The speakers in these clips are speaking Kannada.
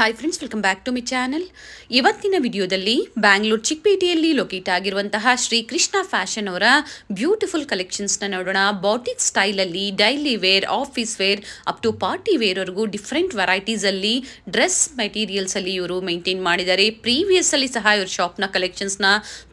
Hi friends welcome back to my channel ಇವತ್ತಿನ ವಿಡಿಯೋದಲ್ಲಿ ಬ್ಯಾಂಗ್ಳೂರ್ ಚಿಕ್ಕಪೇಟೆಯಲ್ಲಿ ಲೊಕೇಟ್ ಆಗಿರುವಂತಹ ಶ್ರೀ ಕೃಷ್ಣ ಫ್ಯಾಷನ್ ಅವರ ಬ್ಯೂಟಿಫುಲ್ ಕಲೆಕ್ಷನ್ಸ್ನ ನೋಡೋಣ ಬಾಟಿಕ್ ಸ್ಟೈಲಲ್ಲಿ daily wear office wear up to party ವೇರ್ವರೆಗೂ ಡಿಫ್ರೆಂಟ್ ವೆರೈಟೀಸಲ್ಲಿ ಡ್ರೆಸ್ ಮೆಟೀರಿಯಲ್ಸಲ್ಲಿ ಇವರು ಮೇಂಟೈನ್ ಮಾಡಿದ್ದಾರೆ ಪ್ರೀವಿಯಸ್ಸಲ್ಲಿ ಸಹ ಇವ್ರ ಶಾಪ್ನ ಕಲೆಕ್ಷನ್ಸ್ನ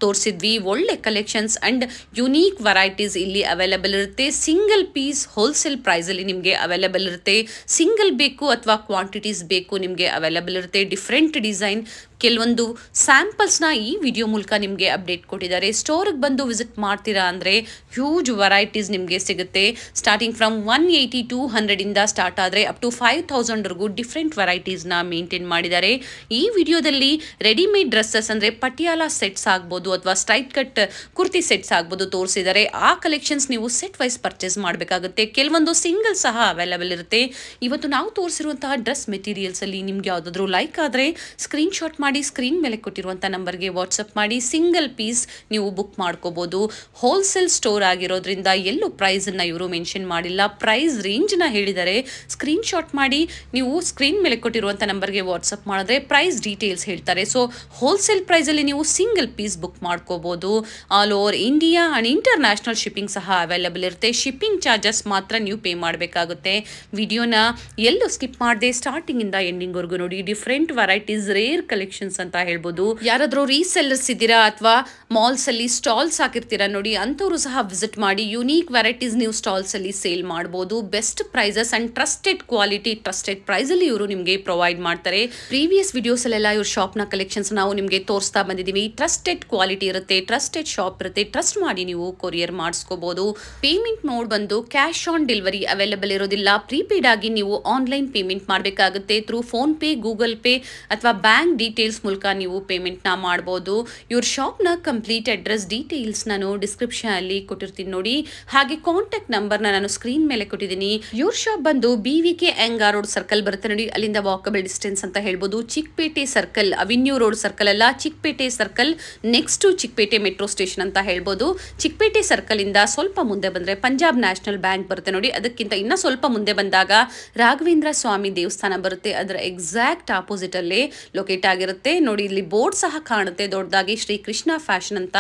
ತೋರಿಸಿದ್ವಿ ಒಳ್ಳೆ ಕಲೆಕ್ಷನ್ಸ್ ಆ್ಯಂಡ್ ಯುನೀಕ್ ವೆರೈಟೀಸ್ ಇಲ್ಲಿ ಅವೈಲಬಲ್ ಇರುತ್ತೆ ಸಿಂಗಲ್ ಪೀಸ್ ಹೋಲ್ಸೇಲ್ ಪ್ರೈಸಲ್ಲಿ ನಿಮಗೆ ಅವೈಲಬಲ್ ಇರುತ್ತೆ ಸಿಂಗಲ್ ಬೇಕು ಅಥವಾ ಕ್ವಾಂಟಿಟೀಸ್ ಬೇಕು ನಿಮಗೆ ಅವೈಲಬಲ್ अवेलेबल रहते डिफरेंट डिज़ाइन ಕೆಲವೊಂದು ಸ್ಯಾಂಪಲ್ಸ್ನ ಈ ವಿಡಿಯೋ ಮೂಲಕ ನಿಮಗೆ ಅಪ್ಡೇಟ್ ಕೊಟ್ಟಿದ್ದಾರೆ ಸ್ಟೋರಿಗೆ ಬಂದು ವಿಸಿಟ್ ಮಾಡ್ತೀರಾ ಅಂದರೆ ಹ್ಯೂಜ್ ವೆರೈಟೀಸ್ ನಿಮಗೆ ಸಿಗುತ್ತೆ starting from one eighty two ಹಂಡ್ರೆಡಿಂದ ಸ್ಟಾರ್ಟ್ ಆದರೆ ಅಪ್ ಟು ಫೈವ್ ತೌಸಂಡ್ವರೆಗೂ ಡಿಫ್ರೆಂಟ್ ವೆರೈಟೀಸ್ನ ಮೇಂಟೈನ್ ಮಾಡಿದ್ದಾರೆ ಈ ವಿಡಿಯೋದಲ್ಲಿ ರೆಡಿಮೇಡ್ ಡ್ರೆಸ್ಸಸ್ ಅಂದರೆ ಪಟಿಯಾಲ ಸೆಟ್ಸ್ ಆಗ್ಬೋದು ಅಥವಾ ಸ್ಟ್ರೈಟ್ ಕಟ್ ಕುರ್ತಿ ಸೆಟ್ಸ್ ಆಗ್ಬೋದು ತೋರಿಸಿದ್ದಾರೆ ಆ ಕಲೆಕ್ಷನ್ಸ್ ನೀವು ಸೆಟ್ ವೈಸ್ ಪರ್ಚೇಸ್ ಮಾಡಬೇಕಾಗುತ್ತೆ ಕೆಲವೊಂದು ಸಿಂಗಲ್ ಸಹ ಅವೈಲಬಲ್ ಇರುತ್ತೆ ಇವತ್ತು ನಾವು ತೋರಿಸಿರುವಂತಹ ಡ್ರೆಸ್ ಮೆಟೀರಿಯಲ್ಸಲ್ಲಿ ನಿಮ್ಗೆ ಯಾವುದಾದ್ರೂ ಲೈಕ್ ಆದರೆ ಸ್ಕ್ರೀನ್ಶಾಟ್ ಮಾಡಿ ಮಾಡಿ ಸ್ಕ್ರೀನ್ ಮೇಲೆ ಕೊಟ್ಟಿರುವಂಥ ನಂಬರ್ಗೆ ವಾಟ್ಸಪ್ ಮಾಡಿ ಸಿಂಗಲ್ ಪೀಸ್ ನೀವು ಬುಕ್ ಮಾಡ್ಕೋಬೋದು ಹೋಲ್ಸೇಲ್ ಸ್ಟೋರ್ ಆಗಿರೋದ್ರಿಂದ ಎಲ್ಲೂ ಪ್ರೈಸನ್ನು ಇವರು ಮೆನ್ಷನ್ ಮಾಡಿಲ್ಲ ಪ್ರೈಸ್ ರೇಂಜ್ನ ಹೇಳಿದರೆ ಸ್ಕ್ರೀನ್ಶಾಟ್ ಮಾಡಿ ನೀವು ಸ್ಕ್ರೀನ್ ಮೇಲೆ ಕೊಟ್ಟಿರುವಂಥ ನಂಬರ್ಗೆ ವಾಟ್ಸಪ್ ಮಾಡಿದ್ರೆ ಪ್ರೈಸ್ ಡೀಟೇಲ್ಸ್ ಹೇಳ್ತಾರೆ ಸೊ ಹೋಲ್ಸೇಲ್ ಪ್ರೈಸಲ್ಲಿ ನೀವು ಸಿಂಗಲ್ ಪೀಸ್ ಬುಕ್ ಮಾಡ್ಕೋಬೋದು all over India and international shipping ಸಹ ಅವೈಲೇಬಲ್ ಇರುತ್ತೆ ಶಿಪ್ಪಿಂಗ್ ಚಾರ್ಜಸ್ ಮಾತ್ರ ನೀವು ಪೇ ಮಾಡಬೇಕಾಗುತ್ತೆ ವಿಡಿಯೋನ ಎಲ್ಲೂ ಸ್ಕಿಪ್ ಮಾಡದೆ ಸ್ಟಾರ್ಟಿಂಗಿಂದ ಎಂಡಿಂಗ್ವರೆಗೂ ನೋಡಿ different varieties rare collection collections ಅಂತ ಹೇಳ್ಬೋದು ಯಾರಾದರೂ ರೀಸೆಲ್ಲರ್ಸ್ ಇದ್ದೀರಾ ಅಥವಾ ಮಾಲ್ಸ್ ಅಲ್ಲಿ ಸ್ಟಾಲ್ಸ್ ಹಾಕಿರ್ತೀರಾ ನೋಡಿ ಅಂಥವ್ರು ಸಹ ವಿಸಿಟ್ ಮಾಡಿ ಯುನೀಕ್ ವೆರೈಟೀಸ್ ನೀವು ಸ್ಟಾಲ್ಸ್ ಅಲ್ಲಿ ಸೇಲ್ ಮಾಡಬಹುದು best prices and trusted quality trusted price ಅಲ್ಲಿ ಇವರು ನಿಮಗೆ ಪ್ರೊವೈಡ್ ಮಾಡ್ತಾರೆ ಪ್ರೀವಿಯಸ್ ವಿಡಿಯೋಸ್ ಅಲ್ಲೆಲ್ಲ ಇವ್ರ ಶಾಪ್ ನ ಕಲೆಕ್ಷನ್ಸ್ ನಾವು ನಿಮಗೆ ತೋರಿಸ್ತಾ ಬಂದಿದ್ದೀವಿ ಟ್ರಸ್ಟೆಡ್ ಕ್ವಾಲಿಟಿ ಇರುತ್ತೆ ಟ್ರಸ್ಟೆಡ್ ಶಾಪ್ ಇರುತ್ತೆ ಟ್ರಸ್ಟ್ ಮಾಡಿ ನೀವು ಕೊರಿಯರ್ ಮಾಡಿಸ್ಕೋಬಹುದು ಪೇಮೆಂಟ್ ಮೋಡ್ ಬಂದು ಕ್ಯಾಶ್ ಆನ್ ಡೆಲಿವರಿ ಅವೈಲೇಬಲ್ ಇರೋದಿಲ್ಲ ಪ್ರೀಪೇಡ್ ಆಗಿ ನೀವು ಆನ್ಲೈನ್ ಪೇಮೆಂಟ್ ಮಾಡಬೇಕಾಗುತ್ತೆ through PhonePe Google Pay ಅಥವಾ ಬ್ಯಾಂಕ್ ಡೀಟೇಲ್ ಡೀಟೇಲ್ಸ್ ಮೂಲಕ ನೀವು ಪೇಮೆಂಟ್ನ ಮಾಡ್ಬೋದು ಇವ್ರ ಶಾಪ್ನ ಕಂಪ್ಲೀಟ್ ಅಡ್ರೆಸ್ ಡೀಟೇಲ್ಸ್ ನಾನು ಡಿಸ್ಕ್ರಿಪ್ಷನ್ ಅಲ್ಲಿ ಕೊಟ್ಟಿರ್ತೀನಿ ನೋಡಿ ಹಾಗೆ ಕಾಂಟ್ಯಾಕ್ಟ್ ನಂಬರ್ನ ನಾನು ಸ್ಕ್ರೀನ್ ಮೇಲೆ ಕೊಟ್ಟಿದ್ದೀನಿ ಇವ್ರ ಶಾಪ್ ಬಂದು B V K Iyengar road circle ಬರುತ್ತೆ ನೋಡಿ ಅಲ್ಲಿಂದ ವಾಕಬಲ್ ಡಿಸ್ಟೆನ್ಸ್ ಅಂತ ಹೇಳ್ಬೋದು Chickpet circle avenue road circle ಅಲ್ಲ Chickpet circle next Chickpet metro station ಅಂತ ಹೇಳ್ಬೋದು ಚಿಕ್ಕಪೇಟೆ ಸರ್ಕಲ್ ಇಂದ ಸ್ವಲ್ಪ ಮುಂದೆ ಬಂದ್ರೆ ಪಂಜಾಬ್ ನ್ಯಾಷನಲ್ ಬ್ಯಾಂಕ್ ಬರುತ್ತೆ ನೋಡಿ ಅದಕ್ಕಿಂತ ಇನ್ನೂ ಸ್ವಲ್ಪ ಮುಂದೆ ಬಂದಾಗ ರಾಘವೇಂದ್ರ ಸ್ವಾಮಿ ದೇವಸ್ಥಾನ ಬರುತ್ತೆ ಅದರ ಎಕ್ಸಾಕ್ಟ್ ಆಪೋಸಿಟ್ ಅಲ್ಲೇ ಲೊಕೇಟ್ ಆಗಿರುತ್ತೆ ನೋಡಿ ಇಲ್ಲಿ ಬೋರ್ಡ್ ಸಹ ಕಾಣುತ್ತೆ ದೊಡ್ಡದಾಗಿ ಶ್ರೀ ಕೃಷ್ಣ ಫ್ಯಾಷನ್ ಅಂತ